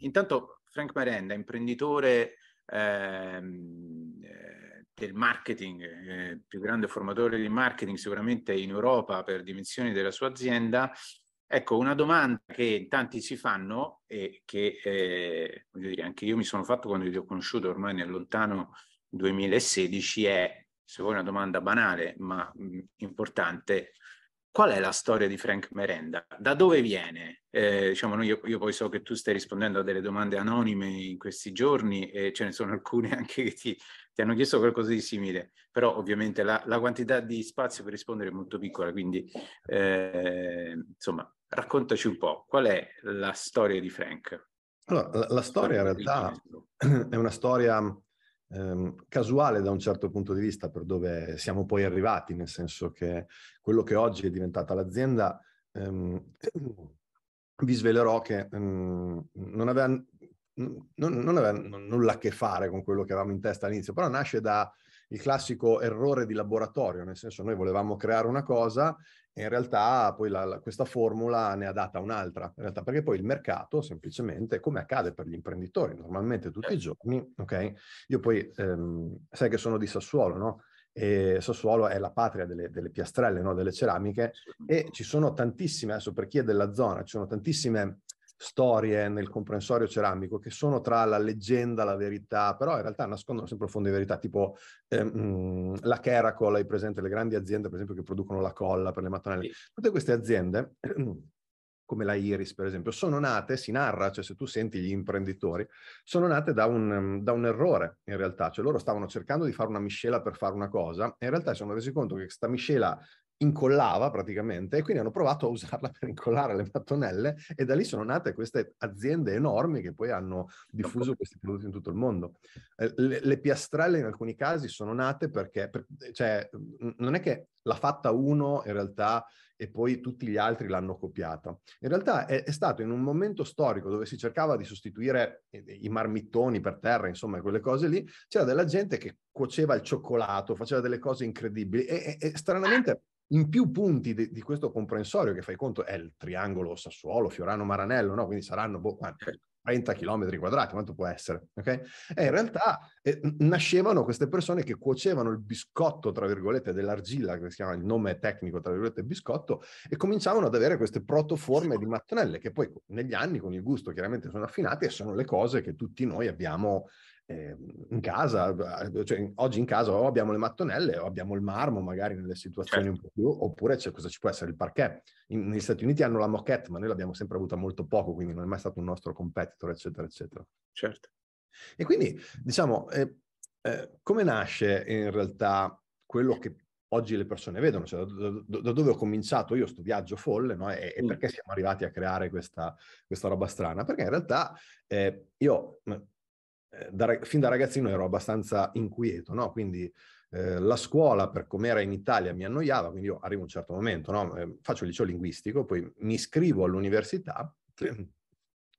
intanto Frank Marenda, imprenditore ehm, eh, del marketing, eh, più grande formatore di marketing sicuramente in Europa per dimensioni della sua azienda, Ecco, una domanda che tanti si fanno e che eh, dire, anche io mi sono fatto quando vi ho conosciuto ormai nel lontano 2016 è, se vuoi una domanda banale ma mh, mm, importante, Qual è la storia di Frank Merenda? Da dove viene? Eh, diciamo, io, io, poi so che tu stai rispondendo a delle domande anonime in questi giorni e ce ne sono alcune anche che ti, ti hanno chiesto qualcosa di simile, però ovviamente la, la, quantità di spazio per rispondere è molto piccola, quindi eh, insomma raccontaci un po', qual è la storia di Frank? Allora, la, la storia in realtà è una storia ehm, casuale da un certo punto di vista per dove siamo poi arrivati, nel senso che quello che oggi è diventata l'azienda, ehm, vi svelerò che ehm, non aveva non, non aveva nulla a che fare con quello che avevamo in testa all'inizio, però nasce da il classico errore di laboratorio, nel senso noi volevamo creare una cosa e in realtà poi la, la, questa formula ne ha data un'altra, in realtà perché poi il mercato semplicemente, come accade per gli imprenditori normalmente tutti i certo. giorni, ok? Io poi, ehm, sai che sono di Sassuolo, no? E Sassuolo è la patria delle, delle piastrelle, no? delle ceramiche, e ci sono tantissime, adesso per chi è della zona, ci sono tantissime storie nel comprensorio ceramico che sono tra la leggenda, la verità, però in realtà nascondono sempre fondi di verità, tipo ehm, la Caracol, hai presente le grandi aziende per esempio che producono la colla per le mattonelle, tutte queste aziende come la Iris per esempio, sono nate, si narra, cioè se tu senti gli imprenditori, sono nate da un, mm, da un, errore in realtà, cioè loro stavano cercando di fare una miscela per fare una cosa e in realtà si sono resi conto che questa miscela incollava praticamente e quindi hanno provato a usarla per incollare le mattonelle e da lì sono nate queste aziende enormi che poi hanno diffuso questi prodotti in tutto il mondo. Eh, le, le piastrelle in alcuni casi sono nate perché, per, cioè, non è che l'ha fatta uno in realtà e poi tutti gli altri l'hanno copiata. In realtà è, è, stato in un momento storico dove si cercava di sostituire eh, i marmittoni per terra, insomma, quelle cose lì, c'era della gente che cuoceva il cioccolato, faceva delle cose incredibili e, e, e stranamente in più punti di, di questo comprensorio che fai conto è il triangolo Sassuolo, Fiorano, Maranello, no? quindi saranno boh, 30 km quadrati, quanto può essere? Okay? E in realtà eh, nascevano queste persone che cuocevano il biscotto, tra virgolette, dell'argilla, che si chiama il nome tecnico, tra virgolette, biscotto, e cominciavano ad avere queste protoforme di mattonelle che poi negli anni, con il gusto, chiaramente sono affinate e sono le cose che tutti noi abbiamo Ehm, in casa, eh, cioè oggi in casa o abbiamo le mattonelle o abbiamo il marmo magari nelle situazioni certo. un po' più, oppure c'è cosa ci può essere il parquet. In, negli Stati Uniti hanno la moquette, ma noi l'abbiamo sempre avuta molto poco, quindi non è mai stato un nostro competitor, eccetera, eccetera. Certo. E quindi, diciamo, eh, eh, come nasce in realtà quello che oggi le persone vedono, cioè da, da, da dove ho cominciato io sto viaggio folle no? e, e, mm. perché siamo arrivati a creare questa, questa roba strana? Perché in realtà eh, io eh, da, fin da ragazzino ero abbastanza inquieto, no? Quindi eh, la scuola, per com'era in Italia, mi annoiava, quindi io arrivo a un certo momento, no? Ehm, faccio il liceo linguistico, poi mi iscrivo all'università,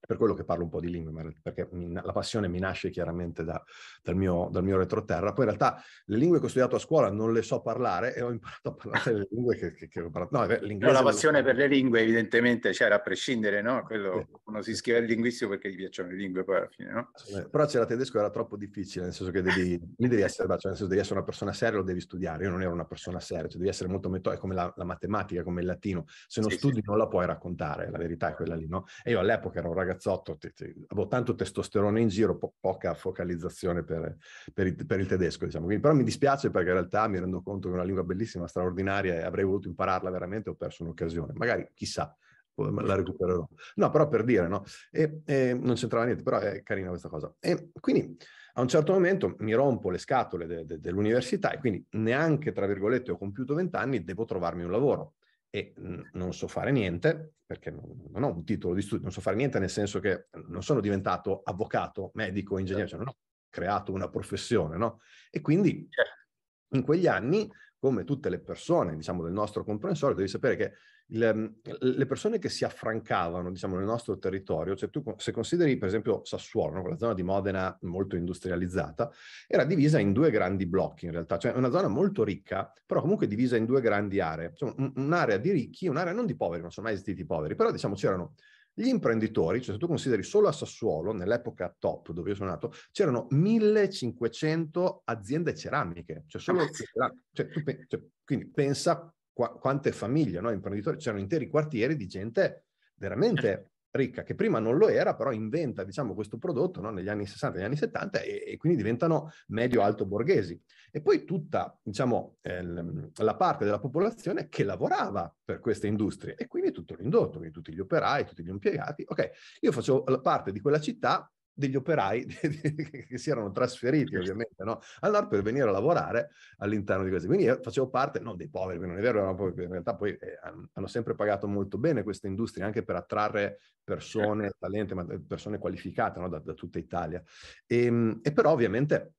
per quello che parlo un po' di lingue, perché la passione mi nasce chiaramente da, dal, mio, dal, mio, retroterra. Poi in realtà le lingue che ho studiato a scuola non le so parlare e ho imparato a parlare le lingue che, che, che ho parlato. No, no, la passione per le lingue evidentemente c'era cioè, a prescindere, no? Quello, Uno si scrive al linguistico perché gli piacciono le lingue poi alla fine, no? Però c'era tedesco, era troppo difficile, nel senso che devi, devi, essere, cioè senso devi, essere, una persona seria, lo devi studiare. Io non ero una persona seria, cioè devi essere molto metodico, come la, la, matematica, come il latino. Se non sì, studi sì. non la puoi raccontare, la verità è quella lì, no? E io all'epoca ero un ragazzo ragazzotto, ti, ti, avevo tanto testosterone in giro, po- poca focalizzazione per, per, il, per il, tedesco, diciamo. Quindi, però mi dispiace perché in realtà mi rendo conto che è una lingua bellissima, straordinaria e avrei voluto impararla veramente, ho perso un'occasione. Magari, chissà, la recupererò. No, però per dire, no? E, e non c'entrava niente, però è carina questa cosa. E quindi a un certo momento mi rompo le scatole de, de, dell'università e quindi neanche, tra virgolette, ho compiuto vent'anni, anni, devo trovarmi un lavoro e non so fare niente, perché non, ho un titolo di studio, non so fare niente nel senso che non sono diventato avvocato, medico, ingegnere, certo. cioè non ho creato una professione, no? E quindi certo. in quegli anni, come tutte le persone, diciamo, del nostro comprensorio, devi sapere che il, ehm, le persone che si affrancavano, diciamo, nel nostro territorio, cioè tu se consideri per esempio Sassuolo, quella zona di Modena molto industrializzata, era divisa in due grandi blocchi in realtà, cioè una zona molto ricca, però comunque divisa in due grandi aree, cioè, un'area di ricchi, un'area non di poveri, non sono mai esistiti i poveri, però diciamo c'erano gli imprenditori, cioè se tu consideri solo a Sassuolo, nell'epoca top dove io sono nato, c'erano 1500 aziende ceramiche, cioè solo ah, ceramiche. Cioè, pe- cioè, quindi pensa qua, quante famiglie, no? imprenditori, c'erano interi quartieri di gente veramente certo. ricca, che prima non lo era, però inventa diciamo, questo prodotto no? negli anni 60, negli anni 70 e, e quindi diventano medio-alto borghesi. E poi tutta diciamo, eh, la parte della popolazione che lavorava per queste industrie e quindi tutto l'indotto, quindi tutti gli operai, tutti gli impiegati. Ok, io facevo parte di quella città degli operai che si erano trasferiti ovviamente no? al nord per venire a lavorare all'interno di queste. Quindi io facevo parte, non dei poveri, non è vero, erano poveri, in realtà poi eh, hanno sempre pagato molto bene queste industrie anche per attrarre persone, certo. talenti, ma eh, persone qualificate no? da, da, tutta Italia. E, ehm, e però ovviamente,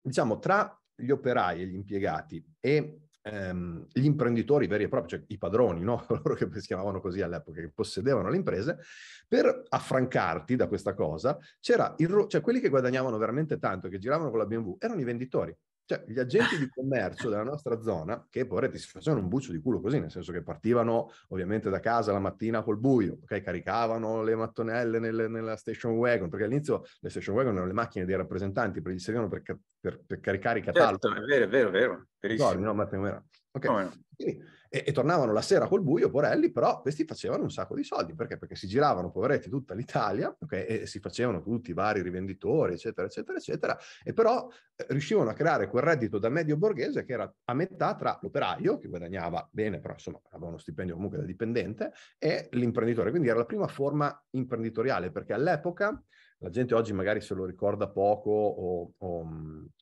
diciamo, tra gli operai e gli impiegati e ehm, gli imprenditori veri e propri, cioè i padroni, no? loro che si chiamavano così all'epoca, che possedevano le imprese, per affrancarti da questa cosa, c'era il, cioè quelli che guadagnavano veramente tanto, che giravano con la BMW, erano i venditori. Cioè, gli agenti di commercio della nostra zona, che poveretti si facevano un buccio di culo così, nel senso che partivano ovviamente da casa la mattina col buio, okay? caricavano le mattonelle nel, nella station wagon, perché all'inizio le station wagon erano le macchine dei rappresentanti, perché gli servivano per, per, per, caricare i certo, cataloghi. Certo, è vero, è vero, è vero. Verissimo. No, no, ma te non era. Okay. No, no. Quindi, e, e, tornavano la sera col buio, porelli, però questi facevano un sacco di soldi, perché? Perché si giravano, poveretti, tutta l'Italia, okay? e si facevano tutti i vari rivenditori, eccetera, eccetera, eccetera, e però eh, riuscivano a creare quel reddito da medio borghese che era a metà tra l'operaio, che guadagnava bene, però insomma aveva uno stipendio comunque da dipendente, e l'imprenditore, quindi era la prima forma imprenditoriale, perché all'epoca la gente oggi magari se lo ricorda poco o, o,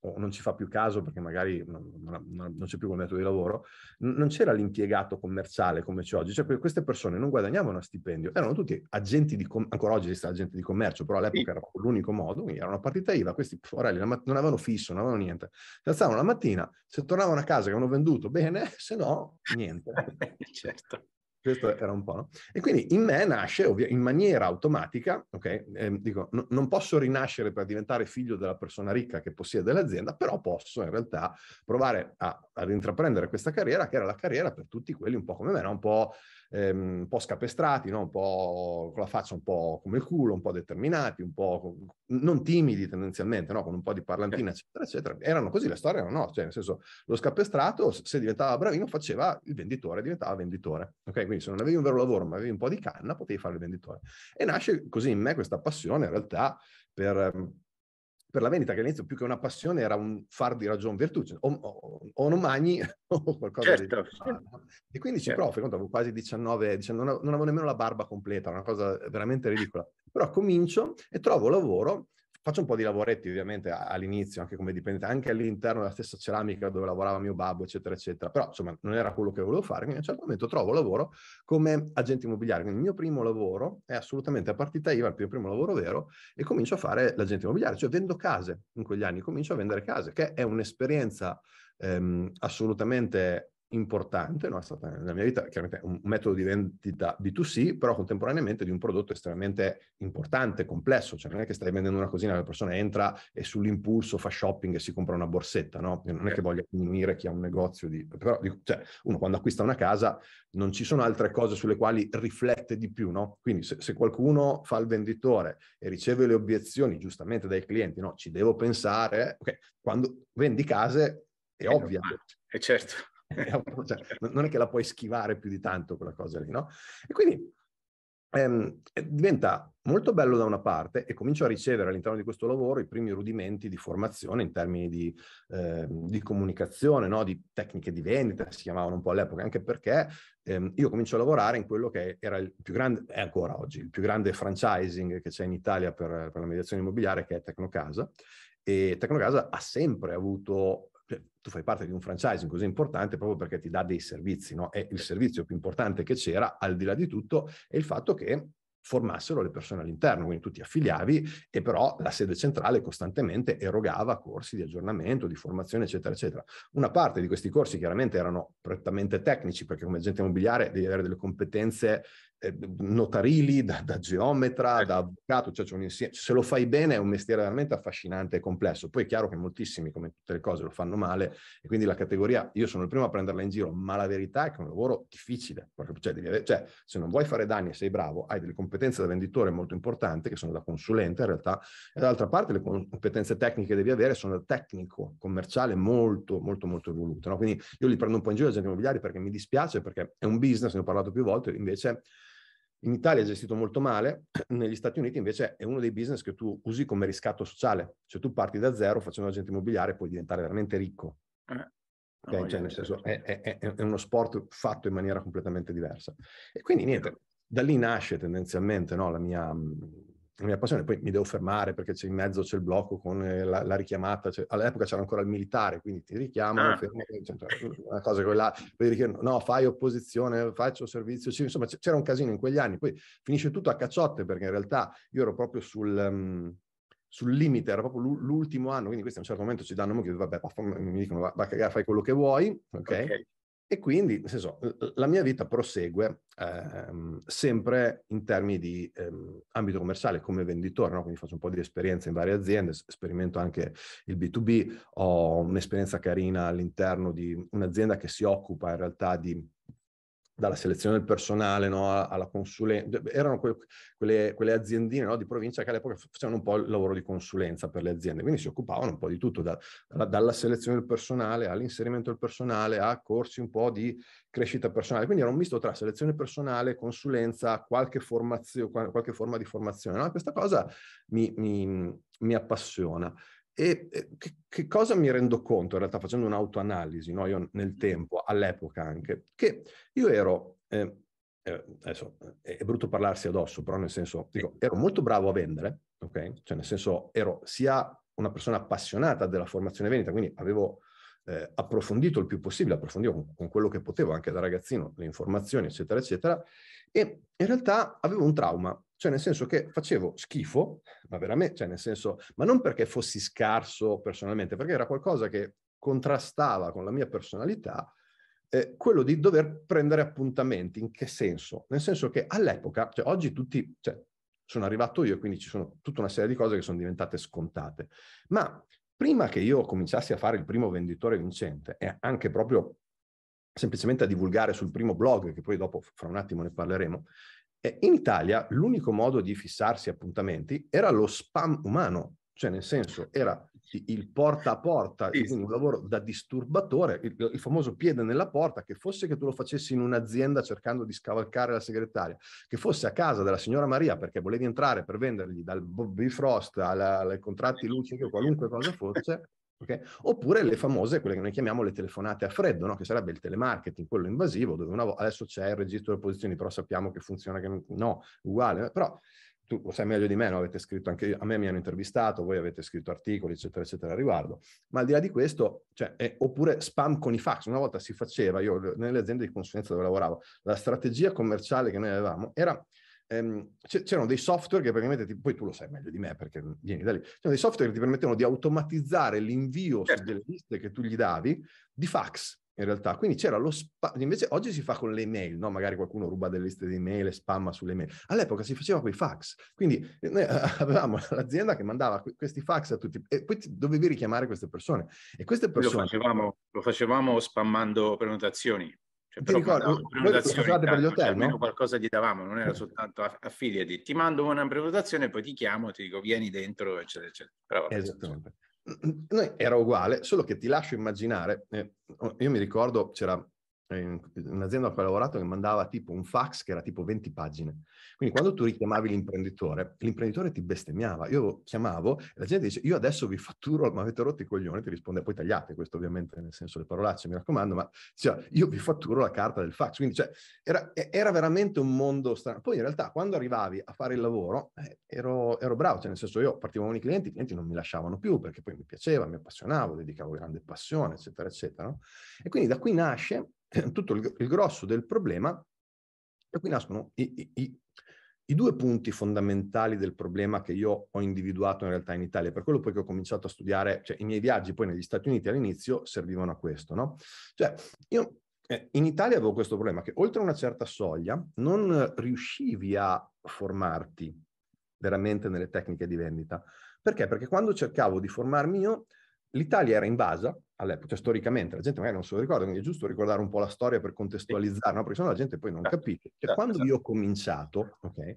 o non ci fa più caso perché magari non, non, non c'è più quel metodo di lavoro, N- non c'era l'impiegato commerciale come c'è oggi, cioè queste persone non guadagnavano uno stipendio, erano tutti agenti di commercio, ancora oggi esiste agente di commercio, però all'epoca era l'unico modo, quindi era una partita IVA, questi forelli non avevano fisso, non avevano niente, si alzavano la mattina, se tornavano a casa che avevano venduto bene, se no niente. certo. Questo era un po', no? E quindi in me nasce ovvi- in maniera automatica, ok? Eh, dico, n- non posso rinascere per diventare figlio della persona ricca che possiede l'azienda, però posso in realtà provare a- ad intraprendere questa carriera che era la carriera per tutti quelli un po' come me, no? Un po' ehm, un po' scapestrati, no? un po' con la faccia un po' come il culo, un po' determinati, un po' non timidi tendenzialmente, no? con un po' di parlantina, eccetera, eccetera. Erano così, la storia no, cioè nel senso lo scapestrato se diventava bravino faceva il venditore, diventava venditore. Ok, quindi se non avevi un vero lavoro ma avevi un po' di canna potevi fare il venditore. E nasce così in me questa passione in realtà per ehm, per la vendita, che all'inizio più che una passione era un far di ragion virtù, cioè, o, o, o, non magni o qualcosa certo. di... E quindi ci certo. provo, certo. avevo quasi 19, 19 non, avevo, non avevo nemmeno la barba completa, una cosa veramente ridicola. Però comincio e trovo lavoro Faccio un po' di lavoretti ovviamente all'inizio, anche come dipendente, anche all'interno della stessa ceramica dove lavorava mio babbo, eccetera, eccetera. Però insomma non era quello che volevo fare, quindi a un certo momento trovo lavoro come agente immobiliare. Quindi il mio primo lavoro è assolutamente a partita IVA, il mio primo lavoro vero, e comincio a fare l'agente immobiliare, cioè vendo case in quegli anni, comincio a vendere case, che è un'esperienza ehm, assolutamente importante, no? è stata nella mia vita chiaramente un metodo di vendita B2C, però contemporaneamente di un prodotto estremamente importante, complesso, cioè non è che stai vendendo una cosina, la persona entra e sull'impulso fa shopping e si compra una borsetta, no? non è che voglia diminuire chi ha un negozio, di... però cioè, uno quando acquista una casa non ci sono altre cose sulle quali riflette di più, no? quindi se, se, qualcuno fa il venditore e riceve le obiezioni giustamente dai clienti, no? ci devo pensare, okay, quando vendi case è, ovvio. è certo cioè, non è che la puoi schivare più di tanto quella cosa lì, no? E quindi ehm, eh, diventa molto bello da una parte e comincio a ricevere all'interno di questo lavoro i primi rudimenti di formazione in termini di, eh, di comunicazione, no? di tecniche di vendita, si chiamavano un po' all'epoca, anche perché ehm, io comincio a lavorare in quello che era il più grande, è ancora oggi, il più grande franchising che c'è in Italia per, per la mediazione immobiliare, che è Tecnocasa. E Tecnocasa ha sempre avuto tu fai parte di un franchising così importante proprio perché ti dà dei servizi, no? E il servizio più importante che c'era, al di là di tutto, è il fatto che formassero le persone all'interno, quindi tu ti affiliavi e però la sede centrale costantemente erogava corsi di aggiornamento, di formazione, eccetera, eccetera. Una parte di questi corsi chiaramente erano prettamente tecnici, perché come agente immobiliare devi avere delle competenze eh, notarili, da, da geometra, da avvocato, cioè insieme, se lo fai bene è un mestiere veramente affascinante e complesso. Poi è chiaro che moltissimi, come tutte le cose, lo fanno male e quindi la categoria, io sono il primo a prenderla in giro, ma la verità è che è un lavoro difficile, cioè, devi, cioè se non vuoi fare danni e sei bravo, hai delle competenze da venditore molto importanti che sono da consulente in realtà, e dall'altra parte le competenze tecniche che devi avere sono da tecnico commerciale molto molto molto evoluto. No? Quindi io li prendo un po' in giro agenti immobiliari perché mi dispiace perché è un business, ne ho parlato più volte, invece in Italia è gestito molto male, negli Stati Uniti invece è uno dei business che tu usi come riscatto sociale, cioè tu parti da zero facendo agente immobiliare puoi diventare veramente ricco. Eh. Okay, cioè, nel senso, è, è, è, uno sport fatto in maniera completamente diversa. E quindi niente, da lì nasce tendenzialmente no, la mia la mia passione, poi mi devo fermare perché c'è in mezzo c'è il blocco con eh, la, la, richiamata, cioè, all'epoca c'era ancora il militare, quindi ti richiamano, ah. fermi, cioè, cioè, una cosa quella, poi no, fai opposizione, faccio servizio, sì, insomma c'era un casino in quegli anni, poi finisce tutto a cacciotte perché in realtà io ero proprio sul... Um, sul limite, era proprio l'ultimo anno, quindi questi a un certo momento ci danno, vabbè, mi dicono va, va fai quello che vuoi, ok? okay. E quindi, nel senso, la mia vita prosegue ehm, sempre in termini di ehm, ambito commerciale come venditore, no? quindi faccio un po' di esperienza in varie aziende, sperimento anche il B2B, ho un'esperienza carina all'interno di un'azienda che si occupa in realtà di dalla selezione del personale no, alla consulenza, erano que- quelle, quelle, aziendine no, di provincia che all'epoca facevano un po' il lavoro di consulenza per le aziende, quindi si occupavano un po' di tutto, da, da, dalla selezione del personale all'inserimento del personale a corsi un po' di crescita personale, quindi era un misto tra selezione personale, consulenza, qualche, formazio- qualche forma di formazione. No? Questa cosa mi, mi, mi appassiona. E che, che, cosa mi rendo conto, in realtà facendo un'autoanalisi, no? io nel tempo, all'epoca anche, che io ero, eh, eh, adesso eh, è brutto parlarsi addosso, però nel senso, dico, ero molto bravo a vendere, ok? Cioè nel senso ero sia una persona appassionata della formazione vendita, quindi avevo eh, approfondito il più possibile, approfondivo con, con, quello che potevo anche da ragazzino, le informazioni, eccetera, eccetera, e in realtà avevo un trauma, cioè, nel senso che facevo schifo, ma veramente, cioè, nel senso, ma non perché fossi scarso personalmente, perché era qualcosa che contrastava con la mia personalità, eh, quello di dover prendere appuntamenti. In che senso? Nel senso che all'epoca, cioè oggi tutti, cioè, sono arrivato io e quindi ci sono tutta una serie di cose che sono diventate scontate. Ma prima che io cominciassi a fare il primo venditore vincente e anche proprio semplicemente a divulgare sul primo blog, che poi dopo fra un attimo ne parleremo, in Italia l'unico modo di fissarsi appuntamenti era lo spam umano, cioè nel senso era il porta a porta, sì. quindi un lavoro da disturbatore, il, il, famoso piede nella porta, che fosse che tu lo facessi in un'azienda cercando di scavalcare la segretaria, che fosse a casa della signora Maria perché volevi entrare per vendergli dal Bobby Frost alla, ai contratti o qualunque cosa fosse, Okay? Oppure le famose, quelle che noi chiamiamo le telefonate a freddo, no? che sarebbe il telemarketing, quello invasivo, dove una volta adesso c'è il registro delle posizioni, però sappiamo che funziona, che no, uguale, però tu lo sai meglio di me, no? avete scritto anche io, a me mi hanno intervistato, voi avete scritto articoli, eccetera, eccetera, a riguardo. Ma al di là di questo, cioè, eh, oppure spam con i fax. Una volta si faceva, io nelle aziende di consulenza dove lavoravo, la strategia commerciale che noi avevamo era ehm, c'erano dei software che praticamente, ti, poi tu lo sai meglio di me perché vieni da lì, c'erano dei software che ti permettevano di automatizzare l'invio certo. delle liste che tu gli davi di fax in realtà. Quindi c'era lo spam, invece oggi si fa con le email, no? magari qualcuno ruba delle liste di email e spamma sulle email. All'epoca si faceva con i fax, quindi eh, noi avevamo l'azienda che mandava questi fax a tutti e poi dovevi richiamare queste persone. E queste persone... Lo facevamo, lo facevamo spammando prenotazioni. Cioè, però ricordo, prenotazione per gli cioè, hotel, almeno no? qualcosa gli davamo, non era soltanto affiliati. Ti mando una prenotazione, poi ti chiamo, ti dico vieni dentro, eccetera, eccetera. Però, Esattamente. Noi era uguale, solo che ti lascio immaginare, eh, io mi ricordo c'era cioè, un'azienda a cui ho lavorato che mandava tipo un fax che era tipo 20 pagine. Quindi quando tu richiamavi l'imprenditore, l'imprenditore ti bestemmiava. Io chiamavo e la gente dice io adesso vi fatturo, ma avete rotto i coglioni, ti risponde poi tagliate, questo ovviamente nel senso delle parolacce, mi raccomando, ma cioè, io vi fatturo la carta del fax. Quindi cioè, era, era, veramente un mondo strano. Poi in realtà quando arrivavi a fare il lavoro eh, ero, ero, bravo, cioè nel senso io partivo con i clienti, i clienti non mi lasciavano più perché poi mi piaceva, mi appassionavo, dedicavo grande passione, eccetera, eccetera. No? E quindi da qui nasce tutto il, il grosso del problema, e qui nascono i, i, i, i, due punti fondamentali del problema che io ho individuato in realtà in Italia, per quello poi che ho cominciato a studiare, cioè i miei viaggi poi negli Stati Uniti all'inizio servivano a questo, no? Cioè io eh, in Italia avevo questo problema che oltre una certa soglia non riuscivi a formarti veramente nelle tecniche di vendita. Perché? Perché quando cercavo di formarmi io, l'Italia era invasa all'epoca, cioè storicamente, la gente magari non se lo ricorda, quindi è giusto ricordare un po' la storia per contestualizzare, no? perché sennò la gente poi non certo, capisce. Cioè, quando io ho certo. cominciato, okay,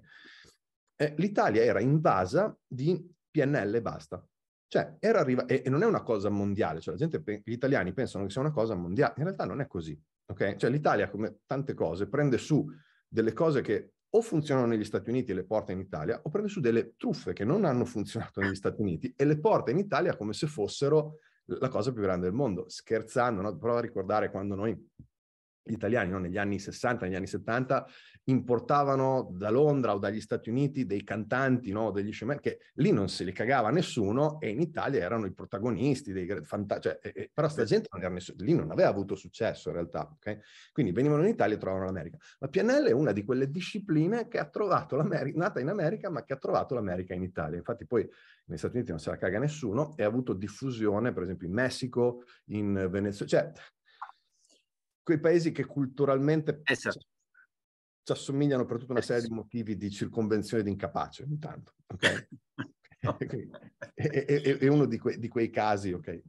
eh, l'Italia era invasa di PNL e basta. Cioè, era arriva- e, e, non è una cosa mondiale, cioè la gente, gli italiani pensano che sia una cosa mondiale, in realtà non è così, ok? Cioè l'Italia, come tante cose, prende su delle cose che o funzionano negli Stati Uniti e le porta in Italia, o prende su delle truffe che non hanno funzionato negli Stati Uniti e le porta in Italia come se fossero la cosa più grande del mondo. Scherzando, no? prova a ricordare quando noi gli italiani no? negli anni 60, negli anni 70 importavano da Londra o dagli Stati Uniti dei cantanti, no? degli scemi, che lì non se li cagava nessuno e in Italia erano i protagonisti dei fantastici, cioè, eh, però sta gente non era nessuno, lì non aveva avuto successo in realtà, okay? quindi venivano in Italia e trovavano l'America. La PNL è una di quelle discipline che ha trovato l'America, nata in America ma che ha trovato l'America in Italia, infatti poi negli Stati Uniti non se la caga nessuno, e ha avuto diffusione per esempio in Messico, in Venezuela, cioè quei paesi che culturalmente esatto. ci assomigliano per tutta una eh, serie di motivi di circonvenzione di incapace intanto. Okay? è, uno di, que- di, quei casi, ok?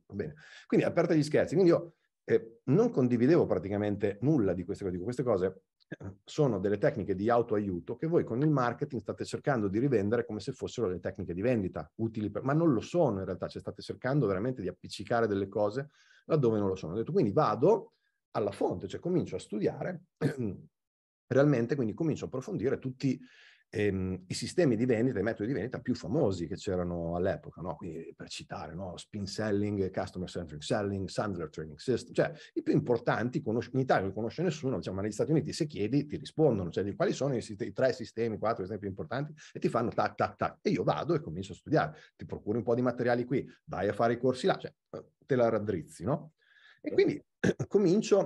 Quindi aperta gli scherzi. Quindi io eh, non condividevo praticamente nulla di queste cose. Dico, queste cose eh, sono delle tecniche di autoaiuto che voi con il marketing state cercando di rivendere come se fossero delle tecniche di vendita utili, per, ma non lo sono in realtà, cioè state cercando veramente di appiccicare delle cose laddove non lo sono. detto quindi vado alla fonte, cioè comincio a studiare realmente, quindi comincio a approfondire tutti ehm, i sistemi di vendita, i metodi di vendita più famosi che c'erano all'epoca, no? quindi per citare no? spin selling, customer centric selling, Sandler training system, cioè i più importanti conos- in Italia non conosce nessuno, diciamo, ma negli Stati Uniti se chiedi ti rispondono, cioè di quali sono i, i tre sistemi, quattro sistemi più importanti e ti fanno tac tac tac e io vado e comincio a studiare, ti procuro un po' di materiali qui, vai a fare i corsi là, cioè eh, te la raddrizzi, no? E quindi comincio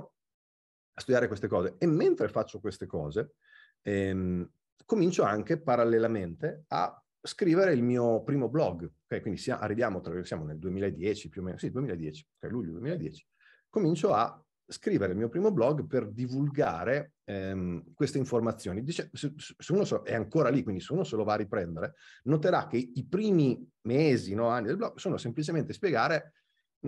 a studiare queste cose. E mentre faccio queste cose, ehm, comincio anche parallelamente a scrivere il mio primo blog. Okay? Quindi sia, arriviamo, tra, siamo nel 2010 più o meno, sì, 2010, okay, luglio 2010. Comincio a scrivere il mio primo blog per divulgare ehm, queste informazioni. Dice, se, se, uno so, è ancora lì, quindi se uno se lo va a riprendere, noterà che i primi mesi, no, anni del blog sono semplicemente spiegare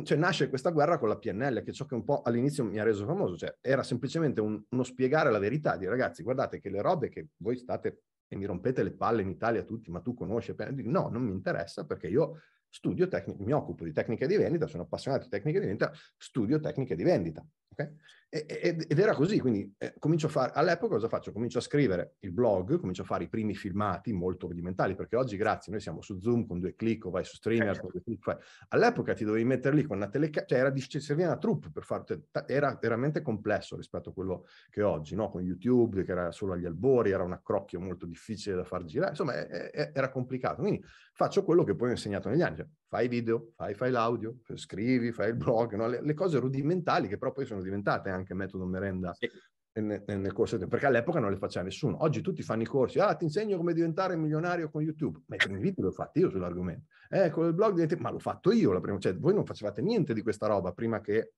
cioè nasce questa guerra con la PNL, che ciò che un po' all'inizio mi ha reso famoso, cioè era semplicemente un, uno spiegare la verità, di ragazzi guardate che le robe che voi state e mi rompete le palle in Italia tutti, ma tu conosci, no, non mi interessa perché io studio tecniche, mi occupo di tecniche di vendita, sono appassionato di tecniche di vendita, studio tecniche di vendita. Okay? Ed, era così, quindi eh, comincio a fare, all'epoca cosa faccio? Comincio a scrivere il blog, comincio a fare i primi filmati molto rudimentali, perché oggi grazie, noi siamo su Zoom con due clic o vai su streamer, certo. click, all'epoca ti dovevi mettere lì con una telecamera, cioè era, ci serviva una troupe per fare, era veramente complesso rispetto a quello che oggi, no? con YouTube che era solo agli albori, era un accrocchio molto difficile da far girare, insomma è, è, era complicato, quindi faccio quello che poi ho insegnato negli anni, cioè, fai video, fai file audio, scrivi, fai il blog, no? le, le, cose rudimentali che però poi sono diventate anche metodo merenda sì. nel, nel, corso del tempo, perché all'epoca non le faceva nessuno. Oggi tutti fanno i corsi, ah ti insegno come diventare milionario con YouTube, ma i primi video li ho fatti io sull'argomento. Eh, con il blog diventi... ma l'ho fatto io la prima, cioè voi non facevate niente di questa roba prima che...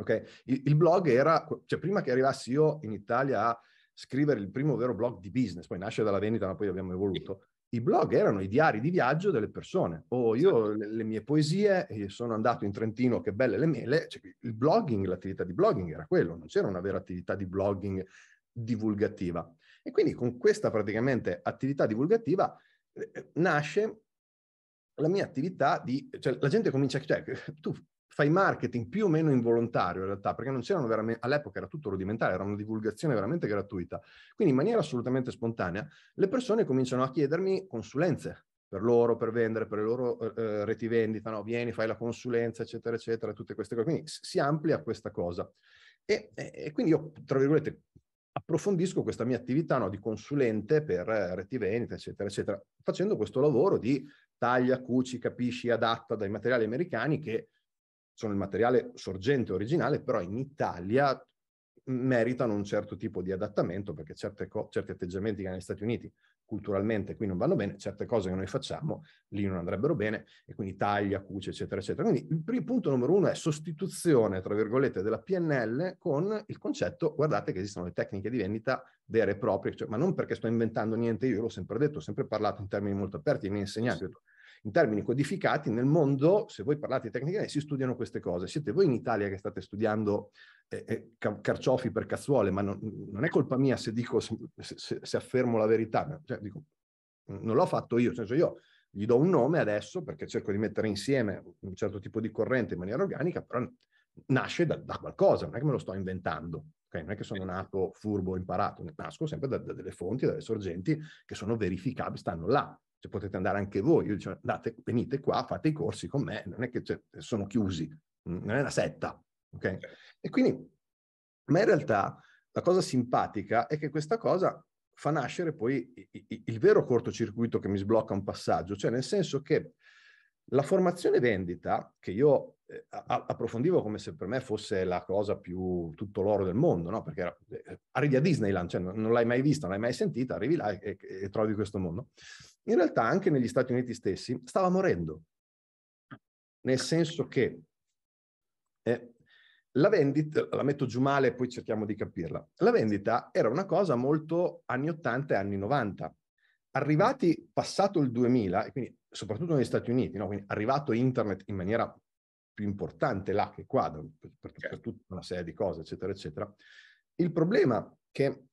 ok, Il, il blog era, cioè prima che arrivassi io in Italia a scrivere il primo vero blog di business, poi nasce dalla vendita ma poi abbiamo evoluto i blog erano i diari di viaggio delle persone. O oh, io esatto. le, le, mie poesie, sono andato in Trentino, che belle le mele. Cioè, il blogging, l'attività di blogging era quello, non c'era una vera attività di blogging divulgativa. E quindi con questa praticamente attività divulgativa eh, eh nasce la mia attività di... Cioè, la gente comincia a... Cioè, tu fai marketing più o meno involontario in realtà, perché non c'erano veramente, all'epoca era tutto rudimentale, era una divulgazione veramente gratuita. Quindi in maniera assolutamente spontanea le persone cominciano a chiedermi consulenze per loro, per vendere, per le loro eh, eh reti vendita, no? vieni, fai la consulenza, eccetera, eccetera, tutte queste cose. Quindi si amplia questa cosa. E, e quindi io, tra virgolette, approfondisco questa mia attività no? di consulente per eh, reti vendita, eccetera, eccetera, facendo questo lavoro di taglia, cuci, capisci, adatta dai materiali americani che sono il materiale sorgente originale, però in Italia meritano un certo tipo di adattamento perché co- certi atteggiamenti che negli Stati Uniti culturalmente qui non vanno bene, certe cose che noi facciamo lì non andrebbero bene e quindi taglia, cuce, eccetera, eccetera. Quindi il primo punto numero uno è sostituzione, tra virgolette, della PNL con il concetto, guardate che esistono le tecniche di vendita vere e proprie, cioè, ma non perché sto inventando niente, io l'ho sempre detto, ho sempre parlato in termini molto aperti, mi hai insegnato, detto, in termini codificati nel mondo, se voi parlate tecnicamente, si studiano queste cose. Siete voi in Italia che state studiando eh, eh carciofi per cazzuole, ma non, non è colpa mia se, dico, se, se, se affermo la verità. Cioè, dico, non l'ho fatto io, nel senso io gli do un nome adesso perché cerco di mettere insieme un certo tipo di corrente in maniera organica, però nasce da, da qualcosa, non è che me lo sto inventando. Okay? Non è che sono nato furbo, imparato, nasco sempre da, da delle fonti, dalle sorgenti che sono verificabili, stanno là. Cioè, potete andare anche voi, io dicevo andate, venite qua, fate i corsi con me, non è che cioè, sono chiusi, mm, non è una setta. Okay? E quindi, ma in realtà la cosa simpatica è che questa cosa fa nascere poi il vero cortocircuito che mi sblocca un passaggio, cioè nel senso che la formazione vendita, che io eh, approfondivo come se per me fosse la cosa più tutto l'oro del mondo, no? perché era, eh, arrivi a Disneyland, cioè non, l'hai mai vista, non l'hai mai sentita, arrivi là e, e, e trovi questo mondo in realtà anche negli Stati Uniti stessi stava morendo, nel senso che eh, la vendita, la metto giù male e poi cerchiamo di capirla, la vendita era una cosa molto anni 80 e anni 90. Arrivati passato il 2000, e quindi soprattutto negli Stati Uniti, no? quindi arrivato internet in maniera più importante là che qua, per, per, per certo. tutta una serie di cose, eccetera, eccetera, il problema che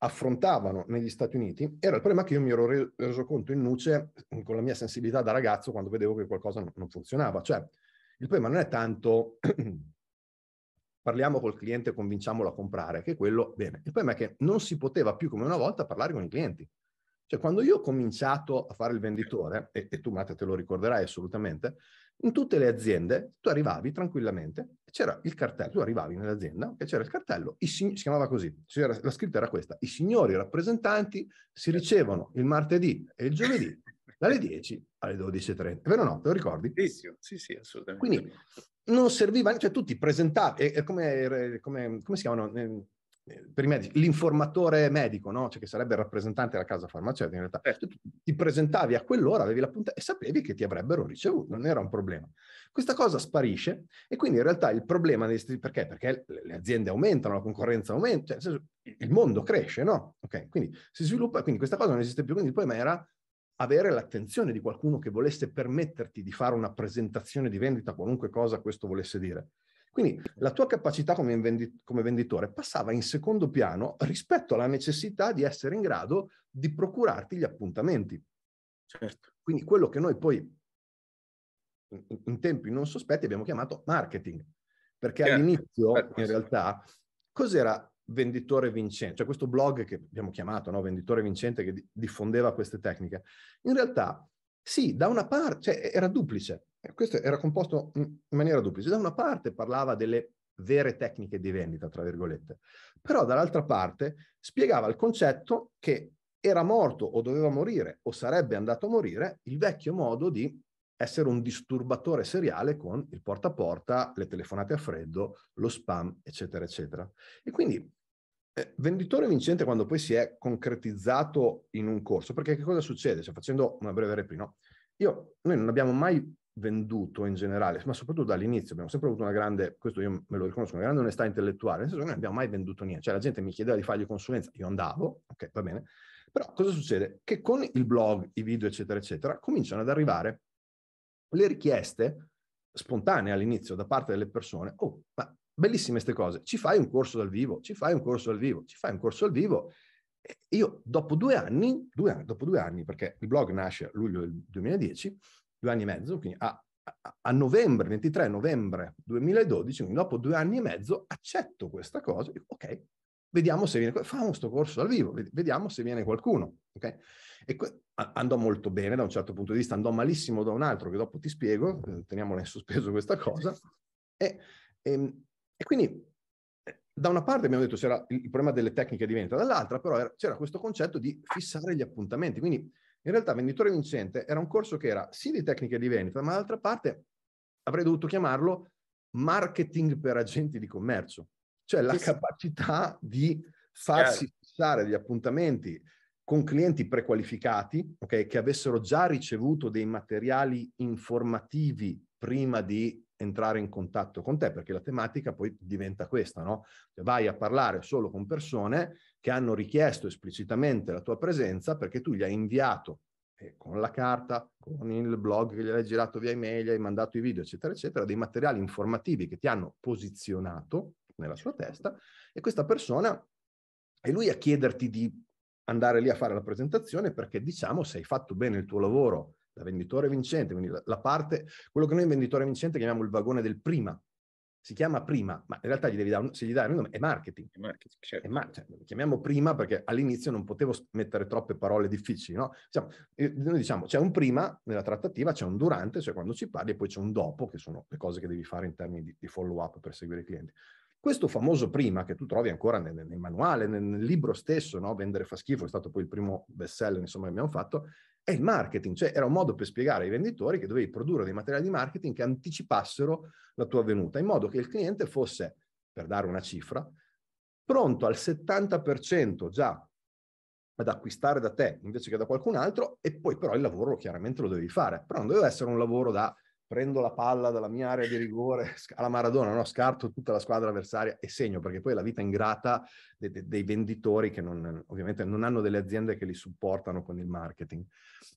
affrontavano negli Stati Uniti era il problema che io mi ero reso conto in nuce mm, con la mia sensibilità da ragazzo quando vedevo che qualcosa non funzionava. Cioè, il problema non è tanto parliamo col cliente, e convinciamolo a comprare, che quello, bene. Il problema è che non si poteva più come una volta parlare con i clienti. Cioè, quando io ho cominciato a fare il venditore, e, e tu Matteo te lo ricorderai assolutamente, in tutte le aziende tu arrivavi tranquillamente, c'era il cartello, tu arrivavi nell'azienda e c'era il cartello, si, si chiamava così, era, la scritta era questa, i signori rappresentanti si ricevono il martedì e il giovedì dalle 10 alle 12.30. vero o no? Te lo ricordi? Sì, sì, sì, assolutamente. Quindi non serviva, cioè tu ti presentavi, come, come, come si chiamano? Ehm, l'informatore medico, no? cioè che sarebbe il rappresentante della casa farmaceutica, in realtà, certo. tu ti presentavi a quell'ora, avevi l'appunto e sapevi che ti avrebbero ricevuto, non era un problema. Questa cosa sparisce e quindi in realtà il problema, perché? Perché le aziende aumentano, la concorrenza aumenta, cioè, il mondo cresce, no? Okay, quindi si sviluppa, quindi questa cosa non esiste più, quindi il problema era avere l'attenzione di qualcuno che volesse permetterti di fare una presentazione di vendita, qualunque cosa questo volesse dire. Quindi la tua capacità come, vendi- come venditore passava in secondo piano rispetto alla necessità di essere in grado di procurarti gli appuntamenti. Certo. Quindi quello che noi poi in, tempi non sospetti abbiamo chiamato marketing, perché certo. all'inizio certo. in realtà cos'era Venditore Vincente, cioè questo blog che abbiamo chiamato no? Venditore Vincente che diffondeva queste tecniche, in realtà sì, da una parte, cioè, era duplice, questo era composto in maniera duplice. Da una parte parlava delle vere tecniche di vendita, tra virgolette, però dall'altra parte spiegava il concetto che era morto o doveva morire o sarebbe andato a morire il vecchio modo di essere un disturbatore seriale con il porta a porta, le telefonate a freddo, lo spam, eccetera, eccetera. E quindi eh, venditore vincente quando poi si è concretizzato in un corso, perché che cosa succede? Cioè, facendo una breve reprino, io, noi non abbiamo mai venduto in generale, ma soprattutto dall'inizio abbiamo sempre avuto una grande, questo io me lo riconosco, una grande onestà intellettuale, nel senso che non abbiamo mai venduto niente, cioè la gente mi chiedeva di fargli consulenza, io andavo, ok, va bene, però cosa succede? Che con il blog, i video, eccetera, eccetera, cominciano ad arrivare le richieste spontanee all'inizio da parte delle persone, oh, ma bellissime queste cose, ci fai un corso dal vivo, ci fai un corso dal vivo, ci fai un corso dal vivo. Io dopo due anni, due anni dopo due anni, perché il blog nasce a luglio del 2010, due anni e mezzo, quindi a, a novembre, 23 novembre 2012, quindi dopo due anni e mezzo, accetto questa cosa, dico, ok, vediamo se viene, facciamo questo corso dal vivo, vediamo se viene qualcuno, ok? E que- andò molto bene da un certo punto di vista, andò malissimo da un altro, che dopo ti spiego, eh, teniamola in sospeso questa cosa, e, e, ehm, e quindi eh, da una parte abbiamo detto c'era il problema delle tecniche di vendita, dall'altra però era, c'era questo concetto di fissare gli appuntamenti, quindi in realtà Venditore Vincente era un corso che era sì di tecniche di vendita, ma d'altra parte avrei dovuto chiamarlo marketing per agenti di commercio, cioè la sì, capacità di farsi fissare degli appuntamenti con clienti prequalificati, okay, che avessero già ricevuto dei materiali informativi prima di entrare in contatto con te, perché la tematica poi diventa questa, no? Cioè vai a parlare solo con persone che hanno richiesto esplicitamente la tua presenza perché tu gli hai inviato eh, con la carta, con il blog che gli hai girato via email, gli hai mandato i video, eccetera, eccetera, dei materiali informativi che ti hanno posizionato nella sua testa e questa persona è lui a chiederti di andare lì a fare la presentazione perché diciamo se hai fatto bene il tuo lavoro da venditore vincente, quindi la, la parte, quello che noi in venditore vincente chiamiamo il vagone del prima, si chiama prima, ma in realtà gli devi dare un, se gli dai un nome è marketing. È marketing certo. è ma, cioè, chiamiamo prima perché all'inizio non potevo mettere troppe parole difficili, no? Diciamo, noi diciamo c'è un prima nella trattativa, c'è un durante, cioè quando ci parli, e poi c'è un dopo, che sono le cose che devi fare in termini di, di follow-up per seguire i clienti. Questo famoso prima che tu trovi ancora nel, nel manuale, nel, nel, libro stesso, no? Vendere fa schifo, è stato poi il primo best seller insomma, che abbiamo fatto, è il marketing, cioè era un modo per spiegare ai venditori che dovevi produrre dei materiali di marketing che anticipassero la tua venuta, in modo che il cliente fosse, per dare una cifra, pronto al 70% già ad acquistare da te invece che da qualcun altro e poi però il lavoro chiaramente lo dovevi fare, però non doveva essere un lavoro da prendo la palla dalla mia area di rigore alla Maradona, no? scarto tutta la squadra avversaria e segno, perché poi è la vita ingrata dei, dei, dei venditori che non, ovviamente non hanno delle aziende che li supportano con il marketing.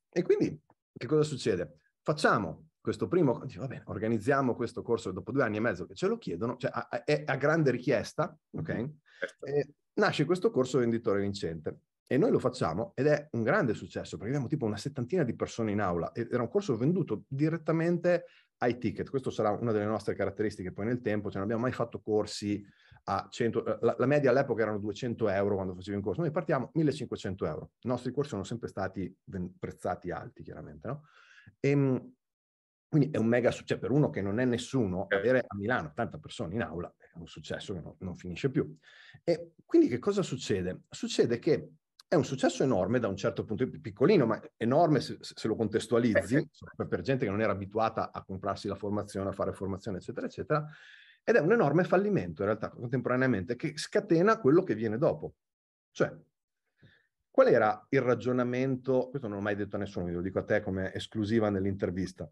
E quindi che cosa succede? Facciamo questo primo, va bene, organizziamo questo corso dopo due anni e mezzo che ce lo chiedono, cioè a, a, è a grande richiesta, ok? Certo. nasce questo corso venditore vincente. E noi lo facciamo ed è un grande successo perché abbiamo tipo una settantina di persone in aula. Era un corso venduto direttamente ai ticket. Questa sarà una delle nostre caratteristiche poi nel tempo. Cioè non abbiamo mai fatto corsi a 100... Eh, la, la media all'epoca erano 200 euro quando facevi un corso. Noi partiamo 1500 euro. I nostri corsi sono sempre stati prezzati alti chiaramente, no? E, ehm, quindi è un mega successo cioè per uno che non è nessuno, certo. avere a Milano 80 persone in aula è un successo che non, non finisce più. E quindi che cosa succede? Succede che è un successo enorme da un certo punto di vista, piccolino, ma enorme se, se lo eh, contestualizzi, eh, per gente che non era abituata a comprarsi la formazione, a fare formazione, eccetera, eccetera, ed è un enorme fallimento in realtà contemporaneamente che scatena quello che viene dopo. Cioè, qual era il ragionamento, questo non l'ho mai detto a nessuno, ve lo dico a te come esclusiva nell'intervista,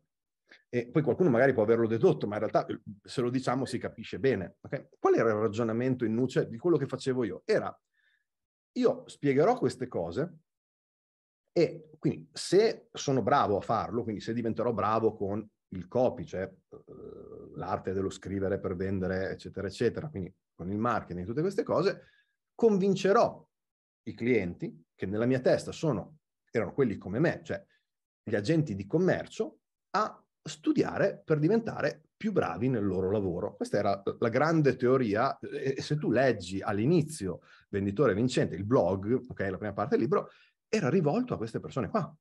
e poi qualcuno magari può averlo dedotto, ma in realtà se lo diciamo si capisce bene. Okay? Qual era il ragionamento in nuce di quello che facevo io? Era io spiegherò queste cose e quindi se sono bravo a farlo, quindi se diventerò bravo con il copy, cioè eh, l'arte dello scrivere per vendere, eccetera, eccetera, quindi con il marketing, e tutte queste cose, convincerò i clienti che nella mia testa sono, erano quelli come me, cioè gli agenti di commercio, a studiare per diventare più bravi nel loro lavoro. Questa era eh, la grande teoria eh, e se tu leggi all'inizio Venditore Vincente, il blog, ok, la prima parte del libro, era rivolto a queste persone qua.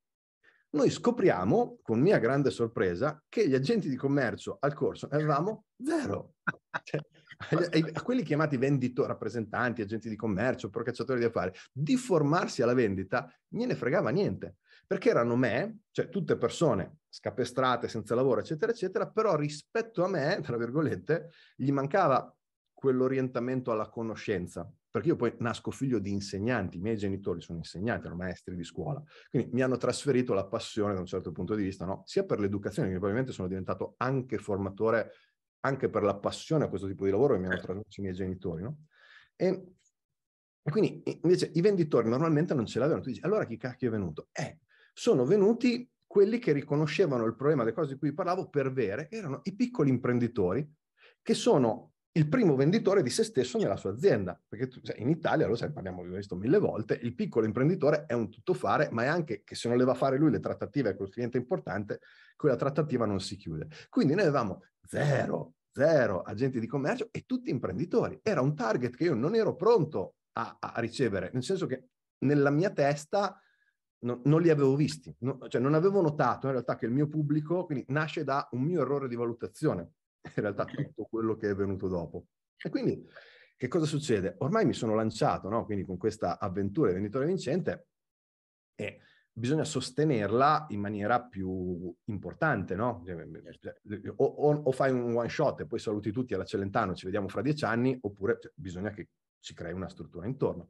Noi scopriamo, con mia grande sorpresa, che gli agenti di commercio al corso eravamo zero. Cioè, a quelli chiamati venditori, rappresentanti, agenti di commercio, procacciatori di affari, di formarsi alla vendita, gliene fregava niente perché erano me, cioè tutte persone scapestrate, senza lavoro, eccetera, eccetera, però rispetto a me, tra virgolette, gli mancava quell'orientamento alla conoscenza, perché io poi nasco figlio di insegnanti, i miei genitori sono insegnanti, erano maestri di scuola, quindi mi hanno trasferito la passione da un certo punto di vista, no? sia per l'educazione, che probabilmente sono diventato anche formatore, anche per la passione a questo tipo di lavoro che mi hanno certo. trasmesso i miei genitori. No? E quindi invece i venditori normalmente non ce l'avevano, tu dici allora chi cacchio è venuto? Eh, sono venuti quelli che riconoscevano il problema delle cose di cui parlavo per vere, erano i piccoli imprenditori, che sono il primo venditore di se stesso nella sua azienda. Perché tu, cioè, in Italia, lo sai, parliamo di questo mille volte, il piccolo imprenditore è un tuttofare, ma è anche che se non le va a fare lui le trattative con il cliente importante, quella trattativa non si chiude. Quindi noi avevamo zero, zero agenti di commercio e tutti imprenditori. Era un target che io non ero pronto a, a ricevere, nel senso che nella mia testa no, non li avevo visti, no, cioè non avevo notato in realtà che il mio pubblico, quindi nasce da un mio errore di valutazione, in realtà tutto quello che è venuto dopo. E quindi che cosa succede? Ormai mi sono lanciato, no? quindi con questa avventura di venditore vincente e bisogna sostenerla in maniera più importante, no? Cioè, certo. cioè, o, o, o, fai un one shot e poi saluti tutti alla Celentano, ci vediamo fra dieci anni, oppure cioè, bisogna che si crei una struttura intorno.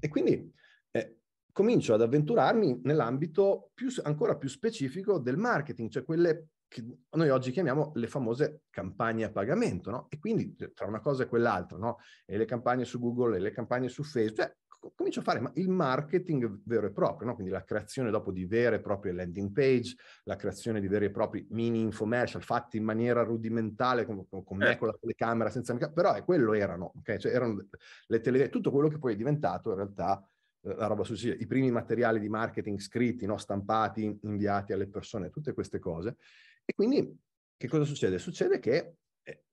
E quindi eh, comincio ad avventurarmi nell'ambito più, ancora più specifico del marketing, cioè quelle che noi oggi chiamiamo le famose campagne a pagamento, no? E quindi cioè, tra una cosa e quell'altra, no? E le campagne su Google e le campagne su Facebook, cioè comincio a fare il marketing vero e proprio, no? quindi la creazione dopo di vere e proprie landing page, la creazione di veri e propri mini infomercial fatti in maniera rudimentale con, con, con me con la certo. telecamera, senza mica, però è eh, quello erano, ok? cioè, erano le televisioni, tutto quello che poi è diventato in realtà la roba sul i primi materiali di marketing scritti, no, stampati, inviati alle persone, tutte queste cose. E quindi che cosa succede? Succede che eh,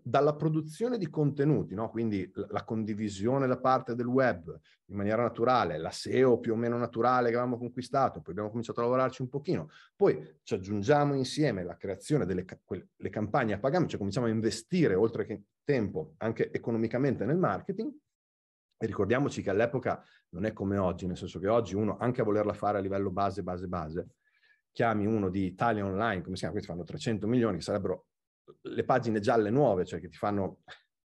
dalla produzione di contenuti, no? quindi la condivisione da parte del web in maniera naturale, la SEO più o meno naturale che avevamo conquistato, poi abbiamo cominciato a lavorarci un pochino, poi ci aggiungiamo insieme la creazione delle le campagne a pagamento, cioè cominciamo a investire oltre che tempo anche economicamente nel marketing. E ricordiamoci che all'epoca non è come oggi, nel senso che oggi uno, anche a volerla fare a livello base, base, base, chiami uno di Italia Online, come si chiama, questi fanno 300 milioni, che sarebbero le pagine gialle nuove, cioè che ti fanno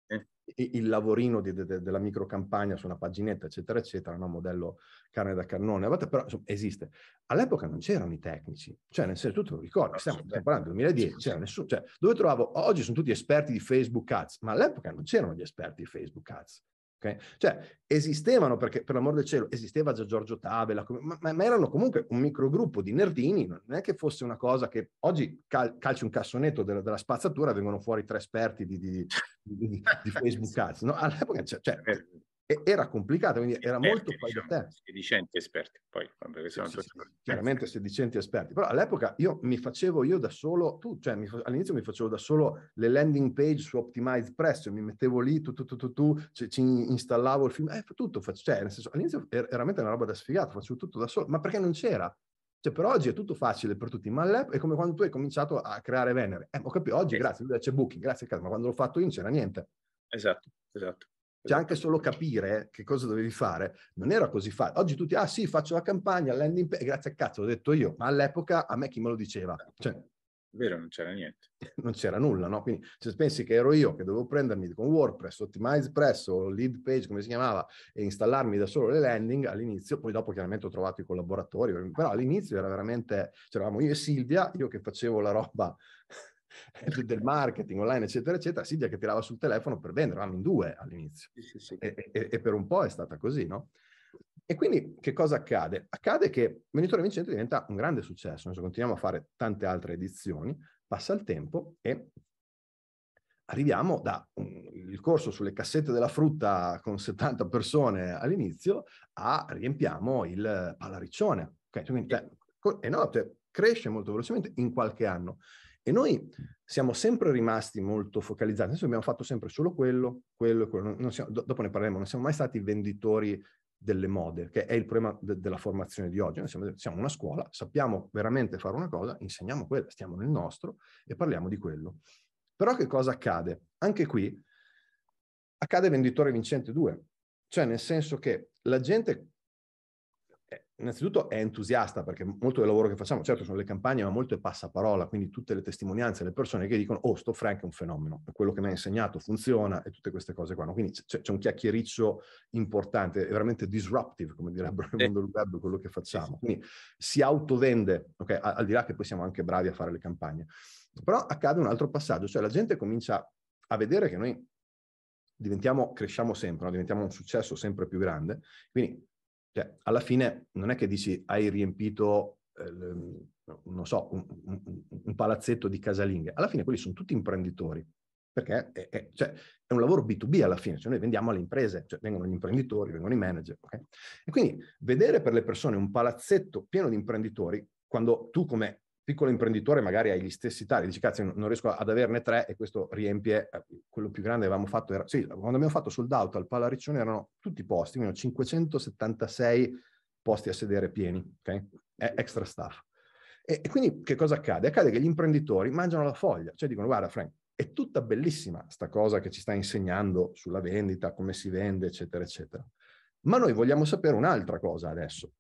eh. il lavorino di, de, de, della microcampagna su una paginetta, eccetera, eccetera, no? modello carne da cannone, però insomma, esiste. All'epoca non c'erano i tecnici, cioè nel senso, tu te lo ricordi, stiamo parlando del 2010, c'era nessuno, cioè dove trovavo, oggi sono tutti esperti di Facebook Ads, ma all'epoca non c'erano gli esperti di Facebook Ads, Okay? Cioè, esistevano, perché per l'amor del cielo, esisteva già Giorgio Tabela, ma, ma, erano comunque un microgruppo di nerdini, non è che fosse una cosa che oggi cal- calci un cassonetto della, della, spazzatura, vengono fuori tre esperti di, di, di, di Facebook Ads, no? All'epoca, cioè, cioè, certo. E era complicata, quindi esperti, era molto diciamo, te. Sedicenti esperti, poi sì, sì, sì, chiaramente sedicenti esperti. Però all'epoca io mi facevo io da solo, tu, cioè mi, all'inizio mi facevo da solo le landing page su Optimize Press, mi mettevo lì, tu, tu, tu, tu, tu ci, ci installavo il film, eh, tutto, fac- cioè, nel senso, all'inizio era veramente una roba da sfigato, facevo tutto da solo, ma perché non c'era? Cioè, per oggi è tutto facile per tutti, ma all'epoca è come quando tu hai cominciato a creare Venere. Eh, ho capito, oggi grazie, c'è Booking, grazie a casa, ma quando l'ho fatto io non c'era niente. Esatto, esatto. Cioè anche solo capire che cosa dovevi fare non era così facile. Oggi tutti, ah sì, faccio la campagna, landing page, grazie a cazzo, l'ho detto io, ma all'epoca a me chi me lo diceva? Cioè, vero, non c'era niente. Non c'era nulla, no? Quindi se pensi che ero io che dovevo prendermi con WordPress, OptimizePress o lead page, come si chiamava, e installarmi da solo le landing all'inizio, poi dopo chiaramente ho trovato i collaboratori, però all'inizio era veramente, c'eravamo io e Silvia, io che facevo la roba del marketing online, eccetera, eccetera, Silvia che tirava sul telefono per vendere, eravamo in due all'inizio. Sì, sì. E, e, e, per un po' è stata così, no? E quindi che cosa accade? Accade che Venitore Vincente diventa un grande successo, noi continuiamo a fare tante altre edizioni, passa il tempo e arriviamo da un, il corso sulle cassette della frutta con 70 persone all'inizio a riempiamo il palariccione. Okay? Cioè, e no, cresce molto velocemente in qualche anno. E noi siamo sempre rimasti molto focalizzati, adesso abbiamo fatto sempre solo quello, quello e quello, siamo, dopo ne parleremo, non siamo mai stati venditori delle mode, che è il problema de- della formazione di oggi. Noi siamo, siamo, una scuola, sappiamo veramente fare una cosa, insegniamo quella, stiamo nel nostro e parliamo di quello. Però che cosa accade? Anche qui accade venditore vincente 2, cioè nel senso che la gente innanzitutto è entusiasta perché molto del lavoro che facciamo, certo sono le campagne, ma molto è passaparola, quindi tutte le testimonianze le persone che dicono oh sto Frank è un fenomeno, quello che mi ha insegnato funziona e tutte queste cose qua. No? Quindi c'è, c'è, un chiacchiericcio importante, è veramente disruptive, come direbbero nel mondo del web, quello che facciamo. Quindi si autovende, okay? al, al di là che poi siamo anche bravi a fare le campagne. Però accade un altro passaggio, cioè la gente comincia a vedere che noi diventiamo, cresciamo sempre, no? diventiamo un successo sempre più grande, quindi cioè, alla fine non è che dici hai riempito, eh, non so, un, un, un, palazzetto di casalinghe. Alla fine quelli sono tutti imprenditori, perché è, è, cioè, è un lavoro B2B alla fine, cioè noi vendiamo alle imprese, cioè vengono gli imprenditori, vengono i manager. Okay? E quindi vedere per le persone un palazzetto pieno di imprenditori, quando tu come piccolo imprenditore magari hai gli stessi tagli, dici cazzo non riesco ad averne tre e questo riempie, eh, quello più grande avevamo fatto, era, sì, quando abbiamo fatto sold out al Palariccione erano tutti posti, quindi 576 posti a sedere pieni, ok? È extra staff. E, e, quindi che cosa accade? Accade che gli imprenditori mangiano la foglia, cioè dicono guarda Frank, è tutta bellissima sta cosa che ci sta insegnando sulla vendita, come si vende, eccetera, eccetera. Ma noi vogliamo sapere un'altra cosa adesso,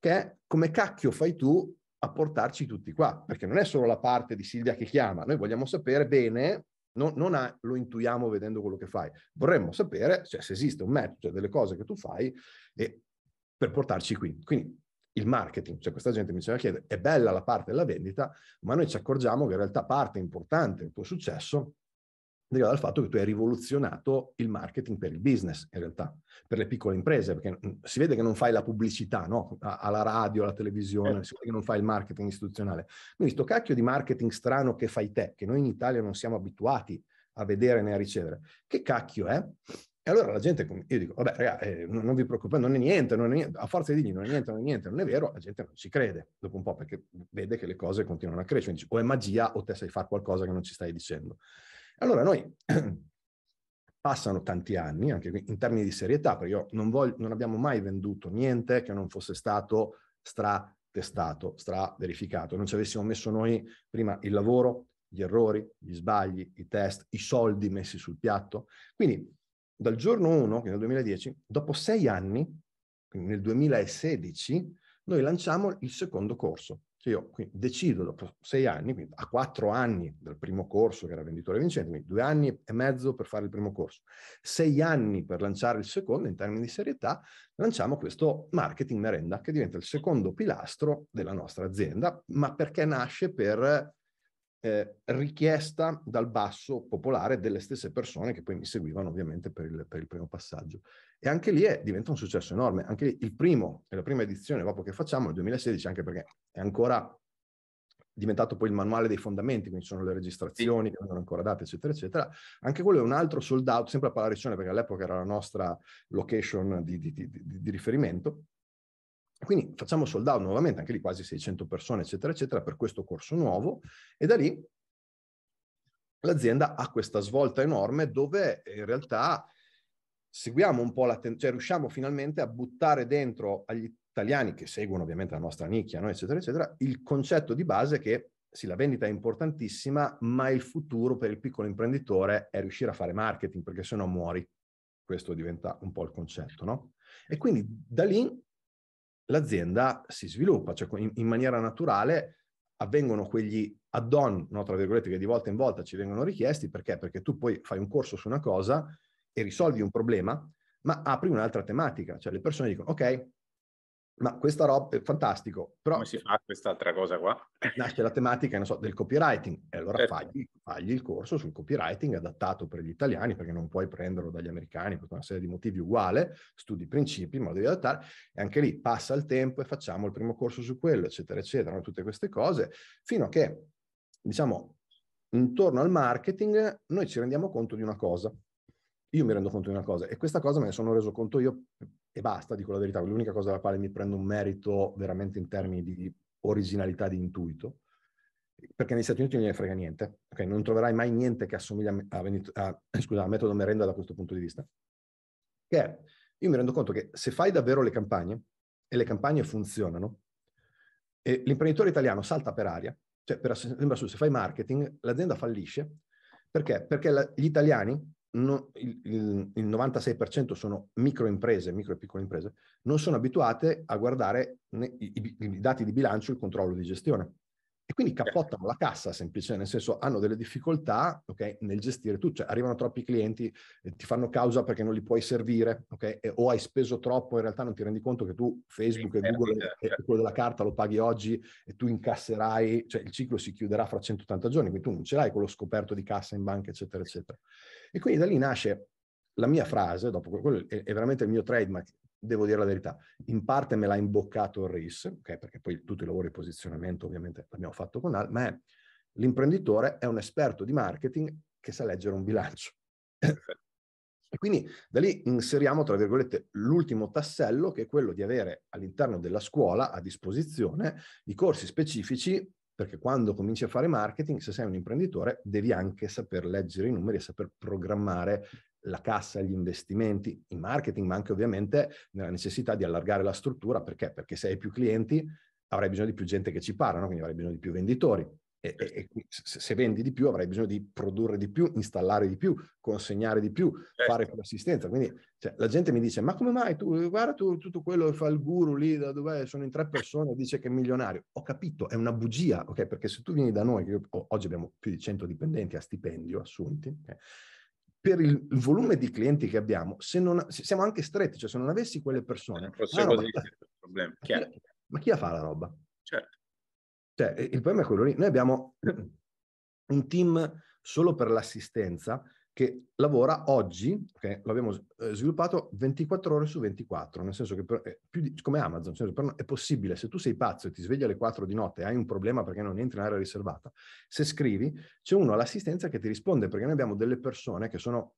che è come cacchio fai tu a portarci tutti qua, perché non è solo la parte di Silvia che chiama, noi vogliamo sapere bene, no, non ha, lo intuiamo vedendo quello che fai, vorremmo sapere cioè, se esiste un metodo, cioè delle cose che tu fai e, per portarci qui. Quindi il marketing, cioè questa gente mi diceva chiedere, è bella la parte della vendita, ma noi ci accorgiamo che in realtà parte importante del tuo successo deriva dal fatto che tu hai rivoluzionato il marketing per il business, in realtà, per le piccole imprese, perché mm, si vede che non fai la pubblicità, no? Alla radio, alla televisione, eh. si vede che non fai il marketing istituzionale. Quindi sto cacchio di marketing strano che fai te, che noi in Italia non siamo abituati a vedere né a ricevere. Che cacchio è? E allora la gente, io dico, vabbè ragazzi, eh, non, non, vi preoccupate, non è, niente, non è niente, a forza di dirgli non è niente, non è niente, non è vero, la gente non ci crede dopo un po' perché vede che le cose continuano a crescere, Quindi, o è magia o te sai fare qualcosa che non ci stai dicendo. Allora noi passano tanti anni, anche in termini di serietà, perché io non, voglio, non abbiamo mai venduto niente che non fosse stato stratestato, straverificato, non ci avessimo messo noi prima il lavoro, gli errori, gli sbagli, i test, i soldi messi sul piatto. Quindi dal giorno 1, che nel 2010, dopo sei anni, nel 2016, noi lanciamo il secondo corso, se cioè, io decido dopo sei anni, quindi a quattro anni dal primo corso che era venditore vincente, quindi due anni e mezzo per fare il primo corso, sei anni per lanciare il secondo in termini di serietà, lanciamo questo marketing merenda che diventa il secondo pilastro della nostra azienda, ma perché nasce per eh, richiesta dal basso popolare delle stesse persone che poi mi seguivano ovviamente per il, per il primo passaggio. E anche lì è, eh, diventa un successo enorme. Anche il primo, la prima edizione proprio che facciamo nel 2016, anche perché è ancora diventato poi il manuale dei fondamenti, quindi sono le registrazioni che vengono ancora date, eccetera, eccetera. Anche quello è un altro sold out, sempre a Palariccione, perché all'epoca era la nostra location di, di, di, di riferimento quindi facciamo sold out nuovamente, anche lì quasi 600 persone, eccetera, eccetera, per questo corso nuovo e da lì l'azienda ha questa svolta enorme dove eh, in realtà seguiamo un po' l'attenzione, cioè riusciamo finalmente a buttare dentro agli italiani che seguono ovviamente la nostra nicchia, no? eccetera, eccetera, il concetto di base che sì, la vendita è importantissima, ma il futuro per il piccolo imprenditore è riuscire a fare marketing, perché se no muori. Questo diventa un po' il concetto, no? E quindi da lì l'azienda si sviluppa, cioè in, in maniera naturale avvengono quegli add-on, no, tra virgolette, che di volta in volta ci vengono richiesti, perché? Perché tu poi fai un corso su una cosa e risolvi un problema, ma apri un'altra tematica, cioè le persone dicono, ok, ma questa roba è fantastico. Però Come si fa questa altra cosa qua? Nasce la tematica, so, del copywriting e allora certo. fagli, fagli, il corso sul copywriting adattato per gli italiani perché non puoi prenderlo dagli americani per una serie di motivi uguale, studi i principi, ma lo devi adattare e anche lì passa il tempo e facciamo il primo corso su quello, eccetera, eccetera, tutte queste cose, fino a che, diciamo, intorno al marketing noi ci rendiamo conto di una cosa. Io mi rendo conto di una cosa e questa cosa me ne sono reso conto io e basta, dico la verità, l'unica cosa alla quale mi prendo un merito veramente in termini di originalità di intuito, perché negli Stati Uniti non ne frega niente, okay? non troverai mai niente che assomiglia a, a, a, scusa, a metodo merenda da questo punto di vista, che è, io mi rendo conto che se fai davvero le campagne, e le campagne funzionano, e l'imprenditore italiano salta per aria, cioè per, sembra su, se fai marketing, l'azienda fallisce, perché? Perché la, gli italiani non, il, il, 96% sono microimprese, micro e piccole imprese, non sono abituate a guardare ne, i, i, dati di bilancio il controllo di gestione. E quindi capottano la cassa semplicemente, nel senso hanno delle difficoltà okay, nel gestire tutto, cioè arrivano troppi clienti, eh, ti fanno causa perché non li puoi servire, okay, e, o hai speso troppo, in realtà non ti rendi conto che tu Facebook e certo, Google e certo. quello della carta lo paghi oggi e tu incasserai, cioè il ciclo si chiuderà fra 180 giorni, quindi tu non ce l'hai quello scoperto di cassa in banca, eccetera, eccetera. E quindi da lì nasce la mia frase, dopo quello è, veramente il mio trademark, devo dire la verità, in parte me l'ha imboccato il RIS, okay, perché poi tutto il lavoro di posizionamento ovviamente l'abbiamo fatto con Al, ma è, l'imprenditore è un esperto di marketing che sa leggere un bilancio. E quindi da lì inseriamo, tra virgolette, l'ultimo tassello che è quello di avere all'interno della scuola a disposizione i corsi specifici perché quando cominci a fare marketing, se sei un imprenditore, devi anche saper leggere i numeri e saper programmare la cassa, gli investimenti in marketing, ma anche ovviamente nella necessità di allargare la struttura. Perché? Perché se hai più clienti avrai bisogno di più gente che ci parla, no? quindi avrai bisogno di più venditori, e, e, se vendi di più avrai bisogno di produrre di più, installare di più, consegnare di più, certo. fare più assistenza. Quindi cioè, la gente mi dice: Ma come mai tu guarda tu, tutto quello che fa il guru lì da dove sono in tre persone dice che è milionario? Ho capito, è una bugia, ok? Perché se tu vieni da noi, io, oggi abbiamo più di 100 dipendenti a stipendio assunti. Okay? per il volume di clienti che abbiamo, se non, se siamo anche stretti, cioè se non avessi quelle persone, ma, roba, ma, chi, ma chi la fa la roba? Certo. Cioè, il problema è quello lì. Noi abbiamo un team solo per l'assistenza che lavora oggi, okay, l'abbiamo eh, sviluppato 24 ore su 24, nel senso che per, eh, di, come Amazon, senso, per, è possibile, se tu sei pazzo e ti svegli alle 4 di notte e hai un problema perché non entri in area riservata, se scrivi c'è uno all'assistenza che ti risponde, perché noi abbiamo delle persone che sono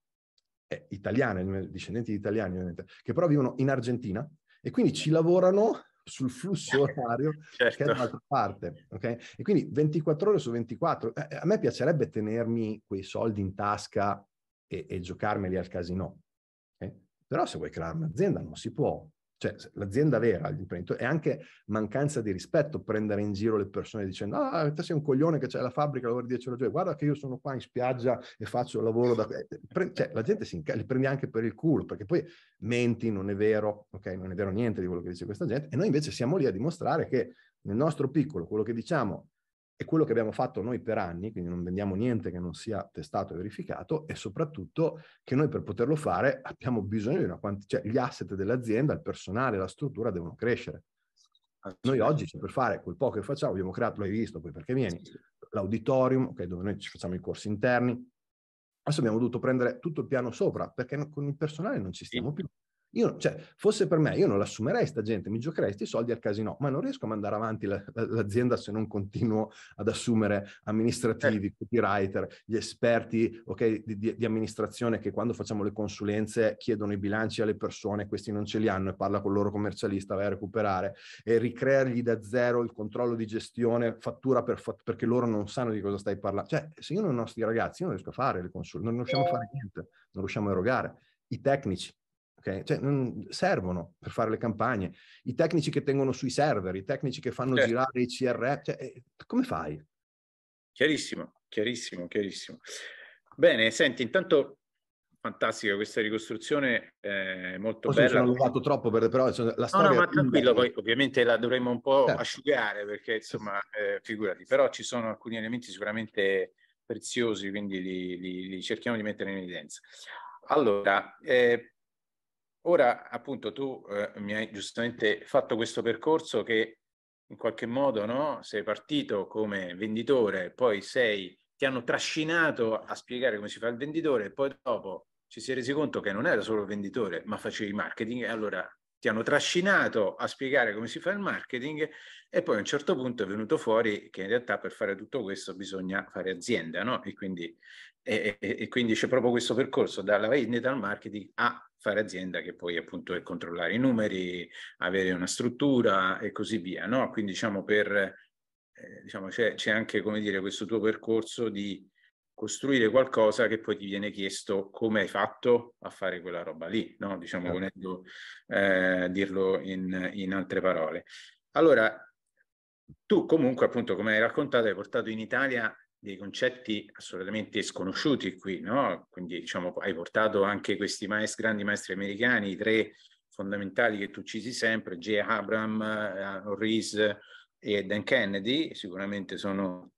eh, italiane, discendenti di italiani ovviamente, che però vivono in Argentina e quindi ci lavorano sul flusso certo, orario certo. che è certo. dall'altra parte. Okay? E quindi 24 ore su 24, eh, eh, a me piacerebbe tenermi quei soldi in tasca e, e giocarmeli al casino, okay? però se vuoi creare un'azienda non si può, cioè, l'azienda vera, gli è anche mancanza di rispetto prendere in giro le persone dicendo ah, te sei un coglione che c'è la fabbrica, lavori 10 ore al guarda che io sono qua in spiaggia e faccio lavoro da... Eh, cioè, la gente si inca- li prende anche per il culo, perché poi menti, non è vero, ok? Non è vero niente di quello che dice questa gente, e noi invece siamo lì a dimostrare che nel nostro piccolo, quello che diciamo è quello che abbiamo fatto noi per anni, quindi non vendiamo niente che non sia testato e verificato e soprattutto che noi per poterlo fare abbiamo bisogno di una quantità, cioè gli asset dell'azienda, il personale, la struttura devono crescere. Ah, noi oggi cioè, per fare quel po' che facciamo, abbiamo creato, l'hai visto poi perché vieni, l'auditorium, okay, dove noi ci facciamo i corsi interni, adesso abbiamo dovuto prendere tutto il piano sopra perché con il personale non ci stiamo più. Io, cioè, fosse per me, io non l'assumerei sta gente, mi giocherei questi soldi al casino, ma non riesco a mandare avanti la, la, l'azienda se non continuo ad assumere amministrativi, certo. copywriter, gli esperti okay, di, di, di, amministrazione che quando facciamo le consulenze chiedono i bilanci alle persone, questi non ce li hanno e parla con il loro commercialista, vai a recuperare e ricreargli da zero il controllo di gestione fattura per fattura, perché loro non sanno di cosa stai parlando. Cioè, se io non ho sti ragazzi, io non riesco a fare le consulenze, non riusciamo a fare certo. niente, non riusciamo a erogare. I tecnici, ok? Cioè, non, servono per fare le campagne. I tecnici che tengono sui server, i tecnici che fanno certo. girare i CRM, cioè, eh, come fai? Chiarissimo, chiarissimo, chiarissimo. Bene, senti, intanto fantastica questa ricostruzione, eh, molto Forse bella. Non sono levato troppo, per, però insomma, cioè, la storia... No, no ma tranquillo, poi ovviamente la dovremmo un po' certo. asciugare, perché insomma, eh, figurati, però ci sono alcuni elementi sicuramente preziosi, quindi li, li, li cerchiamo di mettere in evidenza. Allora, eh, Ora, appunto, tu eh, mi hai giustamente fatto questo percorso che in qualche modo no, sei partito come venditore, poi sei, ti hanno trascinato a spiegare come si fa il venditore, poi dopo ci si è resi conto che non era solo il venditore, ma facevi marketing. E allora ti hanno trascinato a spiegare come si fa il marketing e poi a un certo punto è venuto fuori che in realtà per fare tutto questo bisogna fare azienda, no? E quindi, e, e, e quindi c'è proprio questo percorso dalla vendita al marketing a fare azienda che poi appunto è controllare i numeri, avere una struttura e così via, no? Quindi diciamo per, eh, diciamo c'è, c'è anche come dire questo tuo percorso di costruire qualcosa che poi ti viene chiesto come hai fatto a fare quella roba lì, no? diciamo certo. volendo eh, dirlo in, in, altre parole. Allora, tu comunque appunto come hai raccontato hai portato in Italia dei concetti assolutamente sconosciuti qui, no? quindi diciamo hai portato anche questi maestri, grandi maestri americani, i tre fondamentali che tu citi sempre, J. Abram, eh, Reese e Dan Kennedy, sicuramente sono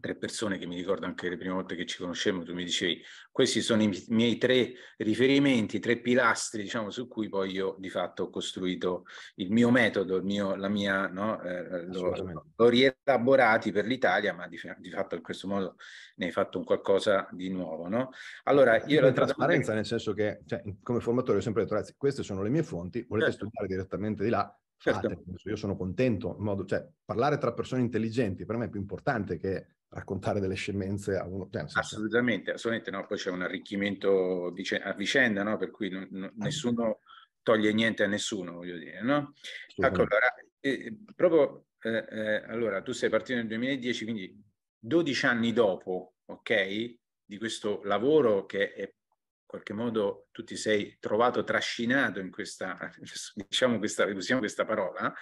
tre persone che mi ricordo anche le prime volte che ci conoscemmo, tu mi dicevi, questi sono i miei tre riferimenti, tre pilastri, diciamo, su cui poi io di fatto ho costruito il mio metodo, il mio, la mia, no? Eh, l'ho, l'ho rielaborati per l'Italia, ma di, di, fatto in questo modo ne hai fatto un qualcosa di nuovo, no? Allora, io... La trasparenza, che... nel senso che, cioè, come formatore ho sempre detto, ragazzi, queste sono le mie fonti, volete certo. studiare direttamente di là, certo. io sono contento, in modo, cioè, parlare tra persone intelligenti per me è più importante che raccontare delle scemenze a uno. Cioè, assolutamente, assolutamente no, poi c'è un arricchimento a vicenda, no? per cui non, non, nessuno toglie niente a nessuno, voglio dire. No? Ecco, allora, eh, eh, proprio, eh, eh, allora, tu sei partito nel 2010, quindi 12 anni dopo, ok, di questo lavoro che è in qualche modo tu ti sei trovato trascinato in questa, diciamo questa, usiamo questa parola,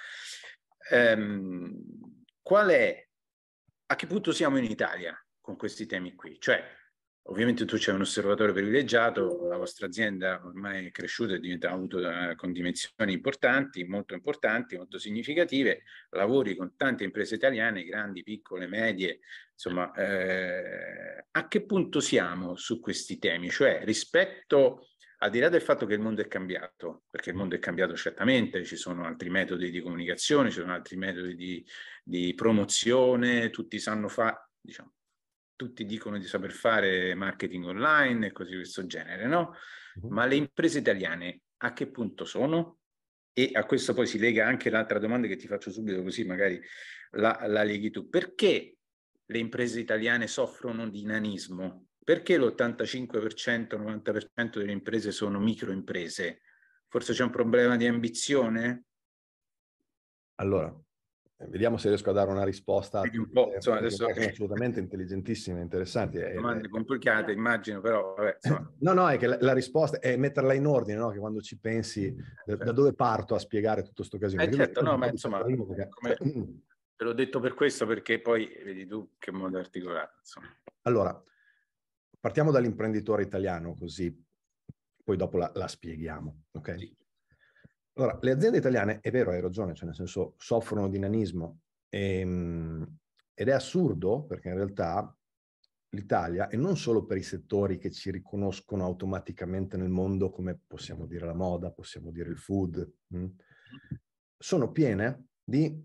ehm, qual è a che punto siamo in Italia con questi temi qui? Cioè, ovviamente tu c'è un osservatore privilegiato, la vostra azienda ormai è cresciuta e diventa, ha avuto eh, con dimensioni importanti, molto importanti, molto significative, lavori con tante imprese italiane, grandi, piccole, medie, insomma, eh, a che punto siamo su questi temi? Cioè, rispetto al di là del fatto che il mondo è cambiato, perché il mondo è cambiato certamente, ci sono altri metodi di comunicazione, ci sono altri metodi di, di promozione, tutti sanno fare, diciamo, tutti dicono di saper fare marketing online e così di questo genere, no? Mhm. Ma le imprese italiane a che punto sono? E a questo poi si lega anche l'altra domanda che ti faccio subito così magari la, la leghi tu. Perché le imprese italiane soffrono di nanismo? Perché l'85%, 90% delle imprese sono microimprese? Forse c'è un problema di ambizione? Allora, eh, vediamo se riesco a dare una risposta. Un po', insomma, adesso... Assolutamente intelligentissima, interessante. Eh, Domande eh, complicate, immagino, però... Vabbè, no, no, è che la, la, risposta è metterla in ordine, no? Che quando ci pensi, da, certo. da dove parto a spiegare tutto questo casino? Eh, certo, no, ma insomma, come... Te l'ho detto per questo, perché poi vedi tu che modo articolato. Insomma. Allora, Partiamo dall'imprenditore italiano, così poi dopo la, la spieghiamo. Okay? Sì. Allora, le aziende italiane, è vero, hai ragione, cioè nel senso soffrono di nanismo e, ehm, ed è assurdo perché in realtà l'Italia, e non solo per i settori che ci riconoscono automaticamente nel mondo, come possiamo dire la moda, possiamo dire il food, mh, hm, sono piene di...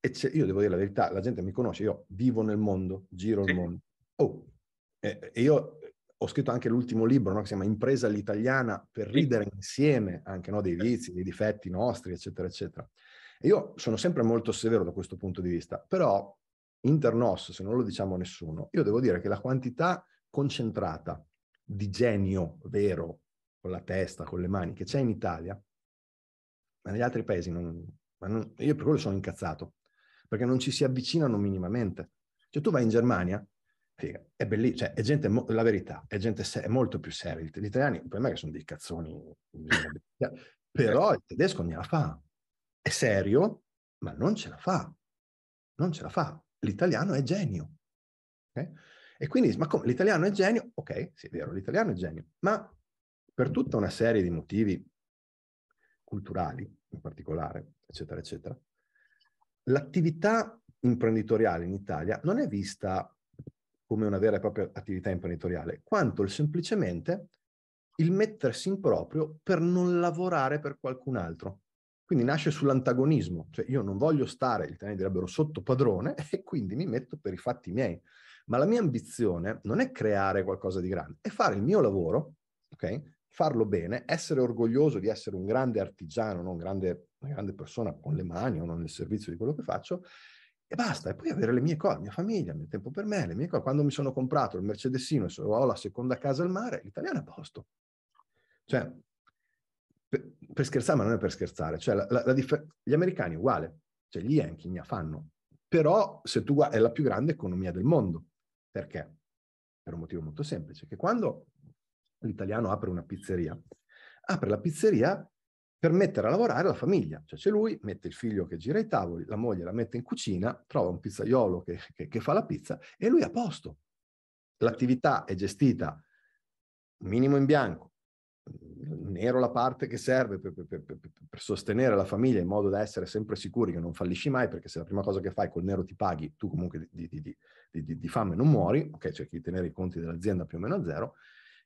Ecce- io devo dire la verità, la gente mi conosce, io vivo nel mondo, giro sì. il mondo. Oh, eh, io ho scritto anche l'ultimo libro no, che si chiama Impresa all'italiana per ridere insieme anche no, dei eh. vizi, dei difetti nostri, eccetera, eccetera. E io sono sempre molto severo da questo punto di vista, però internos, se non lo diciamo a nessuno, io devo dire che la quantità concentrata di genio vero, con la testa, con le mani, che c'è in Italia, ma negli altri paesi non, non, io per quello sono incazzato, perché non ci si avvicinano minimamente. Cioè tu vai in Germania, Figa. È bellissimo, cioè, è gente, la verità, è gente se- è molto più seria. Gli italiani, per me che sono dei cazzoni, cioè, però il tedesco ne la fa. È serio, ma non ce la fa. Non ce la fa. L'italiano è genio. Okay? E quindi, ma come? L'italiano è genio? Ok, sì, è vero, l'italiano è genio, ma per tutta una serie di motivi culturali, in particolare, eccetera, eccetera, l'attività imprenditoriale in Italia non è vista come una vera e propria attività imprenditoriale, quanto il semplicemente il mettersi in proprio per non lavorare per qualcun altro. Quindi nasce sull'antagonismo, cioè io non voglio stare, gli italiani direbbero, sotto padrone e quindi mi metto per i fatti miei. Ma la mia ambizione non è creare qualcosa di grande, è fare il mio lavoro, okay? farlo bene, essere orgoglioso di essere un grande artigiano, no? un grande, una grande persona con le mani o nel servizio di quello che faccio, e basta, e poi avere le mie cose, mia famiglia, il mio tempo per me, le mie cose. Quando mi sono comprato il Mercedesino e ho la seconda casa al mare, l'italiano è a posto. Cioè, per, per scherzare, ma non è per scherzare, cioè, la, la, la differ- gli americani uguale, cioè gli Yankee ne fanno, però se tu guardi, è la più grande economia del mondo. Perché? Per un motivo molto semplice, che quando l'italiano apre una pizzeria, apre la pizzeria per mettere a lavorare la famiglia. Cioè c'è lui, mette il figlio che gira i tavoli, la moglie la mette in cucina, trova un pizzaiolo che, che, che fa la pizza e lui è a posto. L'attività è gestita minimo in bianco, nero la parte che serve per, per, per, per, sostenere la famiglia in modo da essere sempre sicuri che non fallisci mai, perché se la prima cosa che fai col nero ti paghi, tu comunque di, di, di, di fame non muori, ok, cerchi di tenere i conti dell'azienda più o meno a zero,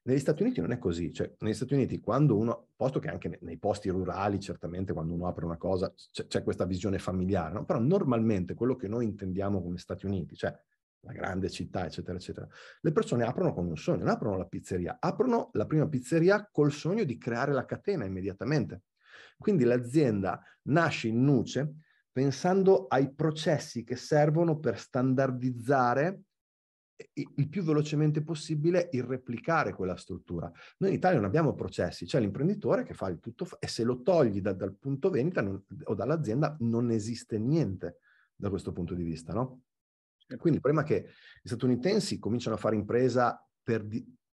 negli Stati Uniti non è così, cioè negli Stati Uniti quando uno, posto che anche nei posti rurali certamente quando uno apre una cosa c'è, c'è questa visione familiare, no? però normalmente quello che noi intendiamo come Stati Uniti, cioè la grande città, eccetera, eccetera, le persone aprono con un sogno, non aprono la pizzeria, aprono la prima pizzeria col sogno di creare la catena immediatamente. Quindi l'azienda nasce in nuce pensando ai processi che servono per standardizzare il più velocemente possibile il replicare quella struttura. Noi in Italia non abbiamo processi, c'è cioè l'imprenditore che fa il tutto e se lo togli da, dal punto vendita non, o dall'azienda non esiste niente da questo punto di vista, no? Certo. Quindi il problema è che gli statunitensi cominciano a fare impresa per,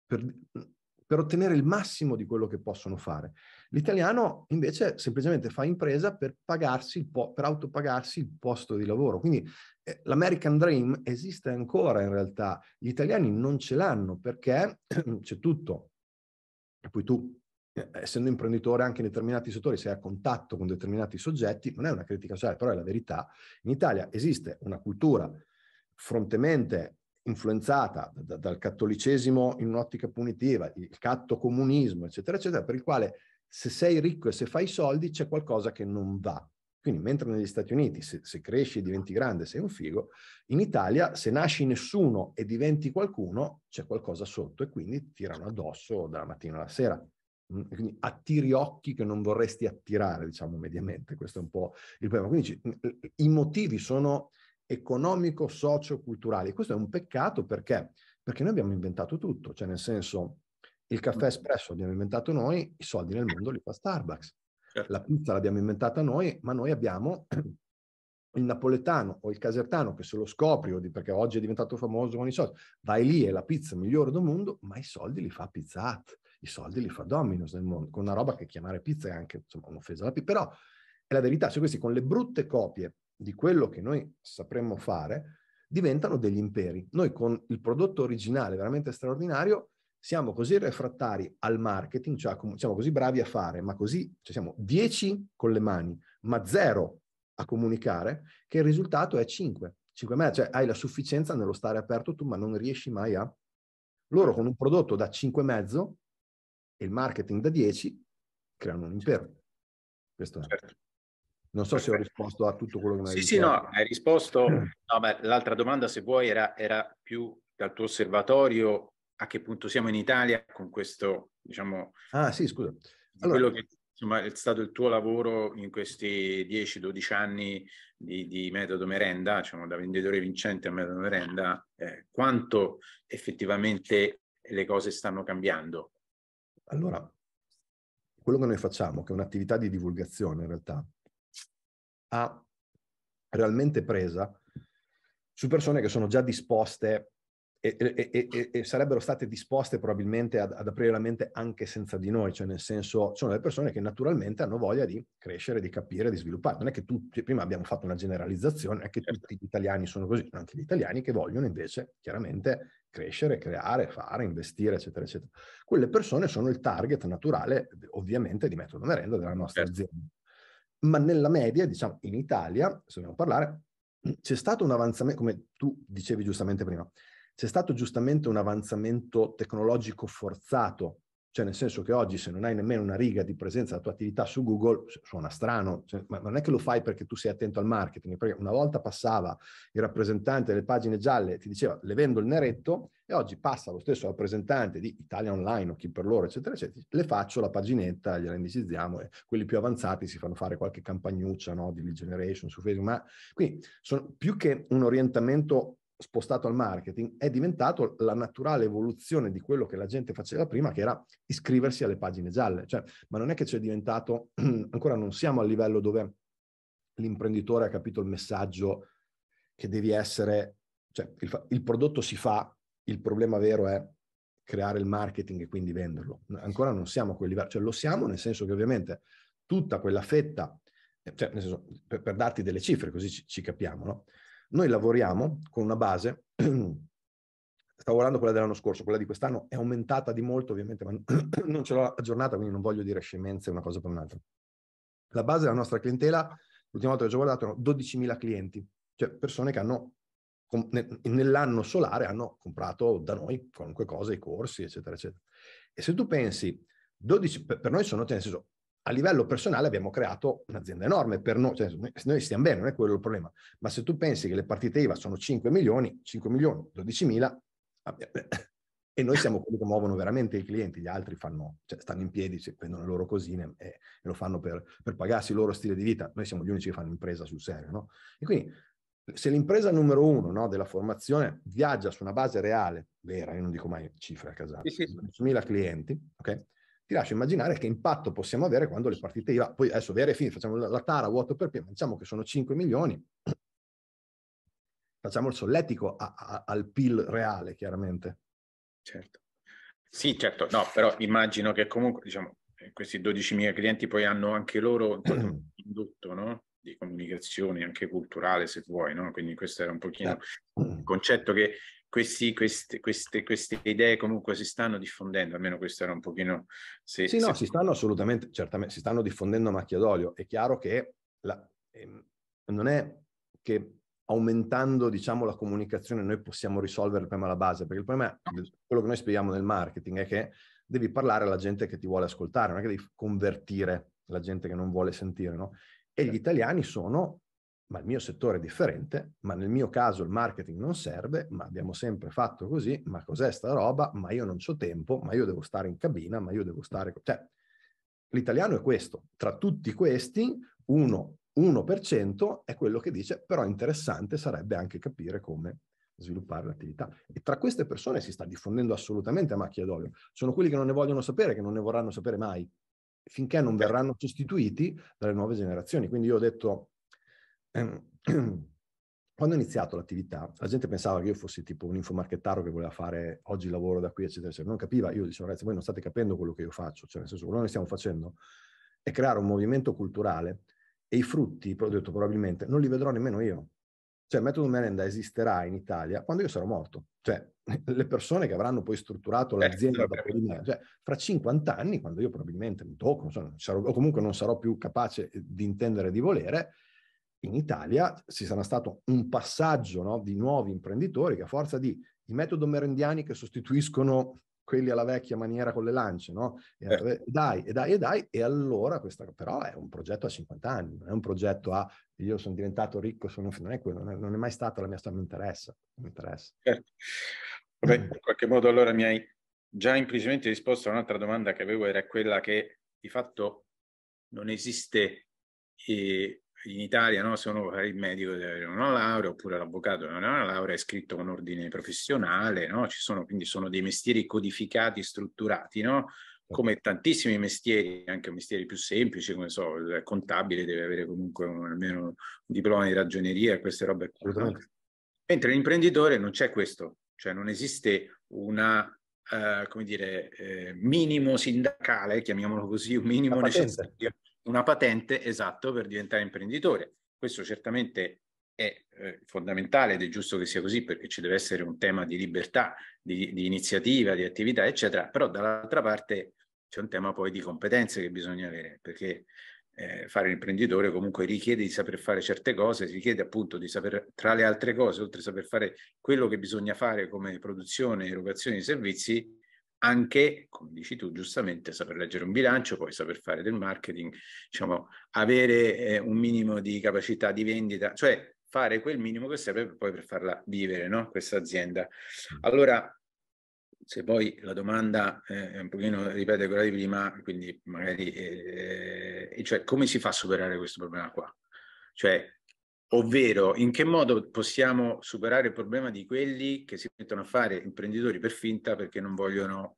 per, per ottenere il massimo di quello che possono fare. L'italiano invece semplicemente fa impresa per, po- per autopagarsi il posto di lavoro. Quindi eh, l'American Dream esiste ancora in realtà, gli italiani non ce l'hanno perché c'è tutto. E poi tu eh, essendo imprenditore anche in determinati settori, sei a contatto con determinati soggetti, non è una critica sociale, però è la verità. In Italia esiste una cultura frontemente influenzata da, da, dal cattolicesimo in un'ottica punitiva, il catto comunismo, eccetera, eccetera, per il quale se sei ricco e se fai soldi c'è qualcosa che non va. Quindi mentre negli Stati Uniti se, se cresci e diventi grande sei un figo, in Italia se nasci nessuno e diventi qualcuno c'è qualcosa sotto e quindi tirano certo. addosso dalla mattina alla sera. Mm, quindi attiri occhi che non vorresti attirare, diciamo mediamente, questo è un po' il problema. Quindi mm, i motivi sono economico, socio, culturali. Questo è un peccato perché? Perché noi abbiamo inventato tutto, cioè nel senso il caffè espresso l'abbiamo inventato noi, i soldi nel mondo li fa Starbucks. Certo. La pizza l'abbiamo inventata noi, ma noi abbiamo il napoletano o il casertano che se lo scopri, perché oggi è diventato famoso con i soldi, vai lì e la pizza migliore del mondo, ma i soldi li fa Pizza Hut, i soldi li fa Domino's nel mondo, con una roba che chiamare pizza è anche insomma, un'offesa alla pizza, però è la verità, se questi con le brutte copie di quello che noi sapremmo fare, diventano degli imperi. Noi con il prodotto originale veramente straordinario siamo così refrattari al marketing, cioè siamo così bravi a fare, ma così cioè siamo 10 con le mani, ma 0 a comunicare, che il risultato è 5. 5 mila, cioè hai la sufficienza nello stare aperto tu, ma non riesci mai a... Loro con un prodotto da 5,5 e il marketing da 10 creano un impero. Questo è. Certo. Non so Perfetto. se ho risposto a tutto quello che mi hai detto. Sì, risposto. sì, no, hai risposto. No, beh, l'altra domanda, se vuoi, era, era più dal tuo osservatorio a che punto siamo in Italia con questo, diciamo... Ah sì, scusa. Allora... Quello che insomma, è stato il tuo lavoro in questi 10-12 anni di, di, metodo merenda, diciamo, da venditore vincente a metodo merenda, eh, quanto effettivamente le cose stanno cambiando? Allora, quello che noi facciamo, che è un'attività di divulgazione in realtà, ha realmente presa su persone che sono già disposte e, e, e, sarebbero state disposte probabilmente ad, ad, aprire la mente anche senza di noi, cioè nel senso sono le persone che naturalmente hanno voglia di crescere, di capire, di sviluppare. Non è che tutti, prima abbiamo fatto una generalizzazione, è che certo. tutti gli italiani sono così, anche gli italiani che vogliono invece chiaramente crescere, creare, fare, investire, eccetera, eccetera. Quelle persone sono il target naturale ovviamente di metodo merenda della nostra certo. azienda. Ma nella media, diciamo in Italia, se dobbiamo parlare, c'è stato un avanzamento, come tu dicevi giustamente prima, c'è stato giustamente un avanzamento tecnologico forzato, cioè nel senso che oggi se non hai nemmeno una riga di presenza della tua attività su Google suona strano, cioè, ma non è che lo fai perché tu sei attento al marketing, perché una volta passava il rappresentante delle pagine gialle e ti diceva le vendo il neretto e oggi passa lo stesso rappresentante di Italia Online o chi per loro, eccetera, eccetera, le faccio la paginetta, gliela indicizziamo e quelli più avanzati si fanno fare qualche campagnuccia no, di lead generation su Facebook, ma quindi sono più che un orientamento spostato al marketing, è diventato la naturale evoluzione di quello che la gente faceva prima, che era iscriversi alle pagine gialle. Cioè, ma non è che c'è diventato, ancora non siamo al livello dove l'imprenditore ha capito il messaggio che devi essere, cioè il, il prodotto si fa, il problema vero è creare il marketing e quindi venderlo. Ancora non siamo a quel livello, cioè lo siamo nel senso che ovviamente tutta quella fetta, eh, cioè, senso, per, per, darti delle cifre così ci, ci capiamo, no? Noi lavoriamo con una base, stavo guardando quella dell'anno scorso, quella di quest'anno è aumentata di molto ovviamente, ma non ce l'ho aggiornata, quindi non voglio dire scemenze una cosa per un'altra. La base della nostra clientela, l'ultima volta che ho già guardato, erano 12.000 clienti, cioè persone che hanno nell'anno solare hanno comprato da noi qualunque cosa, i corsi, eccetera, eccetera. E se tu pensi, 12, per noi sono, cioè, nel senso, a livello personale abbiamo creato un'azienda enorme, per noi, cioè, noi stiamo bene, non è quello il problema, ma se tu pensi che le partite IVA sono 5 milioni, 5 milioni, 12 mila, e noi siamo quelli che muovono veramente i clienti, gli altri fanno, cioè, stanno in piedi, cioè, prendono le loro cosine e, e lo fanno per, per, pagarsi il loro stile di vita, noi siamo gli unici che fanno impresa sul serio, no? E quindi se l'impresa numero uno no, della formazione viaggia su una base reale, vera, io non dico mai cifre a casa, casate, mila clienti, ok? ti lascio immaginare che impatto possiamo avere quando le partite IVA, poi adesso vere e fini, facciamo la tara vuoto per più, diciamo che sono 5 milioni, facciamo il solletico a, a, al PIL reale, chiaramente. Certo. Sì, certo, no, però immagino che comunque, diciamo, eh, questi 12.000 clienti poi hanno anche loro un indotto, no? Di comunicazione anche culturale, se vuoi, no? Quindi questo era un pochino eh. il concetto che questi, queste, queste, queste, idee comunque si stanno diffondendo, almeno questo era un pochino... Se, sì, se... no, si stanno assolutamente, certamente, si stanno diffondendo a macchia d'olio. È chiaro che la, eh, non è che aumentando diciamo, la comunicazione noi possiamo risolvere il problema alla base, perché il problema, quello che noi spieghiamo nel marketing è che devi parlare alla gente che ti vuole ascoltare, non è che devi convertire la gente che non vuole sentire, no? E gli certo. italiani sono ma il mio settore è differente, ma nel mio caso il marketing non serve, ma abbiamo sempre fatto così, ma cos'è sta roba, ma io non ho tempo, ma io devo stare in cabina, ma io devo stare... Cioè, l'italiano è questo. Tra tutti questi, uno, 1% è quello che dice, però interessante sarebbe anche capire come sviluppare l'attività. E tra queste persone si sta diffondendo assolutamente a macchia d'olio. Sono quelli che non ne vogliono sapere, che non ne vorranno sapere mai, finché non certo. verranno sostituiti dalle nuove generazioni. Quindi io ho detto Ehm, quando ho iniziato l'attività, la gente pensava che io fossi tipo un infomarchettaro che voleva fare oggi lavoro da qui, eccetera, eccetera. Non capiva, io dicevo, ragazzi, voi non state capendo quello che io faccio, cioè nel senso, quello che stiamo facendo è creare un movimento culturale e i frutti, ho detto probabilmente, non li vedrò nemmeno io. Cioè, il metodo merenda esisterà in Italia quando io sarò morto. Cioè, le persone che avranno poi strutturato eh, l'azienda eh, dopo di me, cioè, fra 50 anni, quando io probabilmente mi tocco, non so, sarò, o comunque non sarò più capace di intendere di volere, in Italia ci sarà stato un passaggio no, di nuovi imprenditori che a forza di i metodo merendiani che sostituiscono quelli alla vecchia maniera con le lance, no? E, eh. Dai, e dai, e dai, e allora questa però è un progetto a 50 anni, non è un progetto a io sono diventato ricco, sono, non è quello, non è, non è mai stata la mia storia, mi interessa, mi interessa. Certo. Vabbè, mm. in qualche modo allora mi hai già implicitamente risposto a un'altra domanda che avevo, era quella che di fatto non esiste eh, in Italia no, sono il medico deve avere una laurea oppure l'avvocato deve avere una laurea, è scritto con ordine professionale, no? Ci sono, quindi sono dei mestieri codificati, strutturati, no? come tantissimi mestieri, anche mestieri più semplici, come so, il contabile deve avere comunque un, almeno un diploma di ragioneria e queste robe. Mentre l'imprenditore non c'è questo, cioè non esiste una Uh, come dire, eh, minimo sindacale, chiamiamolo così, un minimo necessario una patente esatto per diventare imprenditore. Questo certamente è eh, fondamentale ed è giusto che sia così perché ci deve essere un tema di libertà, di, di iniziativa, di attività, eccetera, però dall'altra parte c'è un tema poi di competenze che bisogna avere perché eh, fare l'imprenditore comunque richiede di saper fare certe cose, richiede appunto di saper, tra le altre cose, oltre a saper fare quello che bisogna fare come produzione erogazione di servizi, anche, come dici tu giustamente, saper leggere un bilancio, poi saper fare del marketing, diciamo, avere eh, un minimo di capacità di vendita, cioè fare quel minimo che serve poi per farla vivere, no? questa azienda. Allora, se poi la domanda eh, è un pochino, ripete quella di prima, quindi magari, eh, eh cioè come si fa a superare questo problema qua? Cioè, Ovvero, in che modo possiamo superare il problema di quelli che si mettono a fare imprenditori per finta perché non vogliono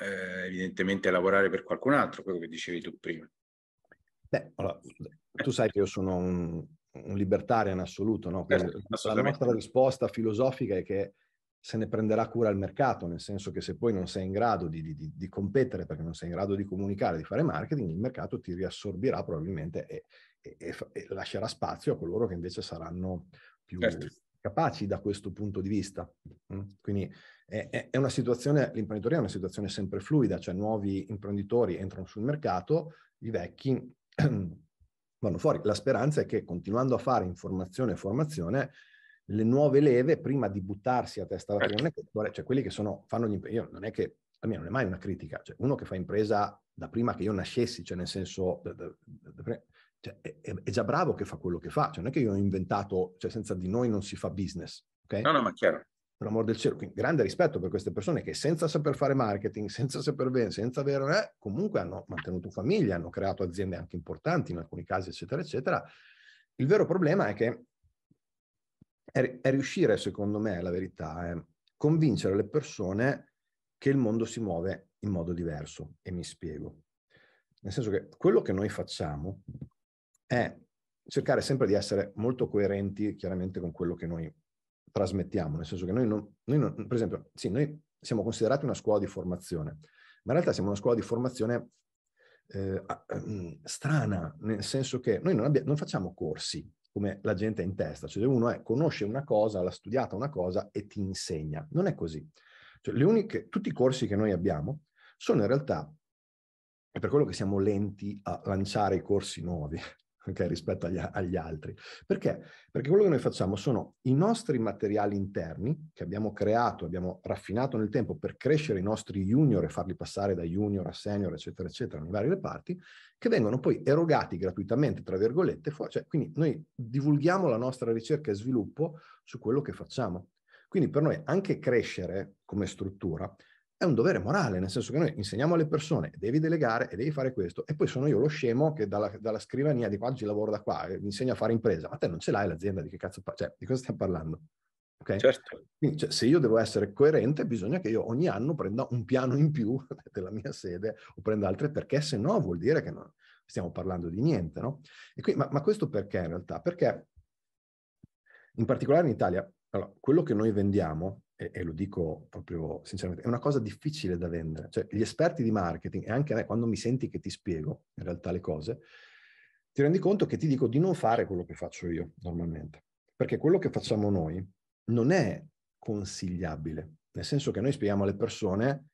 eh, evidentemente lavorare per qualcun altro, quello che dicevi tu prima. Beh, allora, tu sai che io sono un, un libertario in assoluto, no? Quindi certo, la nostra risposta filosofica è che se ne prenderà cura il mercato, nel senso che se poi non sei in grado di, di, di competere perché non sei in grado di comunicare, di fare marketing, il mercato ti riassorbirà probabilmente e e, e, lascerà spazio a coloro che invece saranno più certo. capaci da questo punto di vista. Mm? Quindi è, è una situazione, l'imprenditoria è una situazione sempre fluida, cioè nuovi imprenditori entrano sul mercato, i vecchi vanno fuori. La speranza è che continuando a fare informazione e formazione, le nuove leve, prima di buttarsi a testa alla non certo. cioè quelli che sono, fanno gli imprenditori, non è che, a me non è mai una critica, cioè uno che fa impresa da prima che io nascessi, cioè nel senso, da, da, da, cioè, è, è, già bravo che fa quello che fa, cioè, non è che io ho inventato, cioè senza di noi non si fa business, ok? No, no, ma chiaro. Per l'amor del cielo, quindi grande rispetto per queste persone che senza saper fare marketing, senza saper bene, senza avere, eh, comunque hanno mantenuto famiglia, hanno creato aziende anche importanti in alcuni casi, eccetera, eccetera. Il vero problema è che è, è riuscire, secondo me, la verità, è eh, convincere le persone che il mondo si muove in modo diverso, e mi spiego. Nel senso che quello che noi facciamo è cercare sempre di essere molto coerenti chiaramente con quello che noi trasmettiamo, nel senso che noi, non, noi non, per esempio, sì, noi siamo considerati una scuola di formazione, ma in realtà siamo una scuola di formazione eh, mm, strana, nel senso che noi non, abbia, non facciamo corsi come la gente ha in testa, cioè uno è, conosce una cosa, l'ha studiata una cosa e ti insegna, non è così. Cioè, uniche, tutti i corsi che noi abbiamo sono in realtà, è per quello che siamo lenti a lanciare i corsi nuovi, okay, rispetto agli, agli, altri. Perché? Perché quello che noi facciamo sono i nostri materiali interni che abbiamo creato, abbiamo raffinato nel tempo per crescere i nostri junior e farli passare da junior a senior, eccetera, eccetera, nei vari reparti, che vengono poi erogati gratuitamente, tra virgolette, fuori. Cioè, quindi noi divulghiamo la nostra ricerca e sviluppo su quello che facciamo. Quindi per noi anche crescere come struttura è un dovere morale, nel senso che noi insegniamo alle persone, devi delegare e devi fare questo, e poi sono io lo scemo che dalla, dalla scrivania di qua oggi lavoro da qua, eh, mi insegno a fare impresa, ma te non ce l'hai l'azienda, di che cazzo, parli? cioè, di cosa stiamo parlando? Okay? Certo. Quindi, cioè, se io devo essere coerente, bisogna che io ogni anno prenda un piano in più della mia sede o prenda altre, perché se no vuol dire che non stiamo parlando di niente, no? Quindi, ma, ma questo perché in realtà? Perché in particolare in Italia, allora, quello che noi vendiamo e, e, lo dico proprio sinceramente, è una cosa difficile da vendere. Cioè, gli esperti di marketing, e anche a me, quando mi senti che ti spiego in realtà le cose, ti rendi conto che ti dico di non fare quello che faccio io normalmente. Perché quello che facciamo noi non è consigliabile, nel senso che noi spieghiamo alle persone,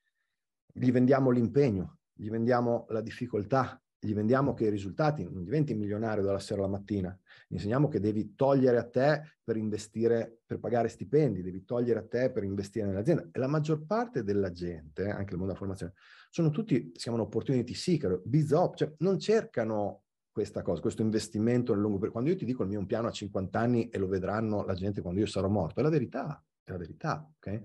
gli vendiamo l'impegno, gli vendiamo la difficoltà, gli vendiamo che i risultati non diventi milionario dalla sera alla mattina, gli insegniamo che devi togliere a te per investire, per pagare stipendi, devi togliere a te per investire nell'azienda. E la maggior parte della gente, anche il mondo della formazione, sono tutti, si chiamano opportunity seeker, biz op, cioè non cercano questa cosa, questo investimento nel lungo periodo. Quando io ti dico il mio piano a 50 anni e lo vedranno la gente quando io sarò morto, è la verità, è la verità, ok?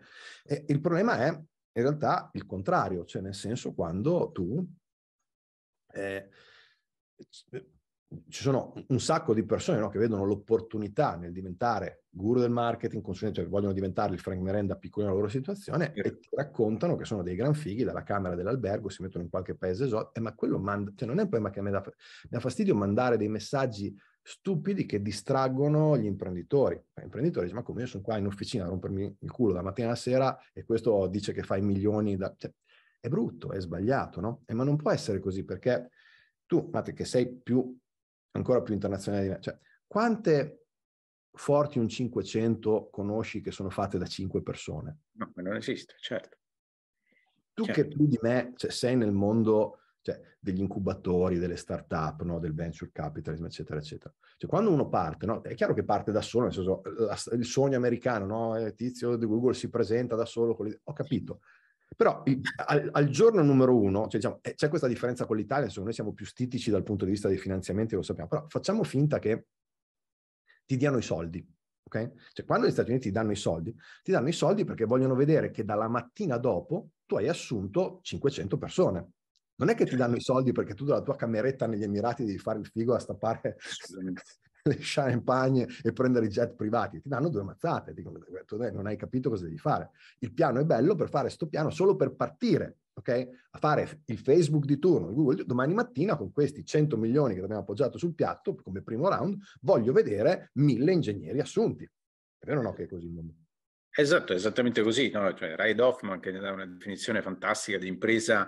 E il problema è in realtà il contrario, cioè nel senso quando tu eh, ci sono un sacco di persone no, che vedono l'opportunità nel diventare guru del marketing, consulente, cioè vogliono diventare il Frank Merenda piccolo nella loro situazione e ti raccontano che sono dei gran fighi dalla camera dell'albergo, si mettono in qualche paese esotico, eh, ma quello manda, cioè non è un problema che mi dà, mi dà fastidio mandare dei messaggi stupidi che distraggono gli imprenditori. Gli imprenditori dicono, ma come io sono qua in officina a rompermi il culo da mattina alla sera e questo dice che fai milioni da... Cioè, è brutto, è sbagliato, no? Eh, ma non può essere così perché tu, Mate, che sei più, ancora più internazionale di me, cioè, quante forti un 500 conosci che sono fatte da 5 persone? No, ma non esiste, certo. Tu certo. che più di me cioè, sei nel mondo cioè, degli incubatori, delle start-up, no? del venture capitalism, eccetera, eccetera. Cioè, quando uno parte, no? è chiaro che parte da solo, nel senso, la, il sogno americano, no? il eh, tizio di Google si presenta da solo, quelli... ho capito, però mhmm, al, al, giorno numero uno, cioè, diciamo, eh, c'è questa differenza con l'Italia, insomma, noi siamo più stitici dal punto di vista dei finanziamenti, lo sappiamo, però facciamo finta che ti diano i soldi. Okay? Cioè, quando gli Stati Uniti ti danno i soldi, ti danno i soldi perché vogliono vedere che dalla mattina dopo tu hai assunto 500 persone. Non è che ti danno i soldi perché tu dalla tua cameretta negli Emirati devi fare il figo a stappare champagne e prendere i jet privati, ti danno due mazzate, dicono non hai capito cosa devi fare. Il piano è bello per fare sto piano solo per partire, ok? A fare il Facebook di turno, il Google, domani mattina con questi 100 milioni che abbiamo appoggiato sul piatto come primo round, voglio vedere mille ingegneri assunti. È vero o no che è così il mondo? Esatto, esattamente così. No? Cioè, Ray Hoffman che dà una definizione fantastica di impresa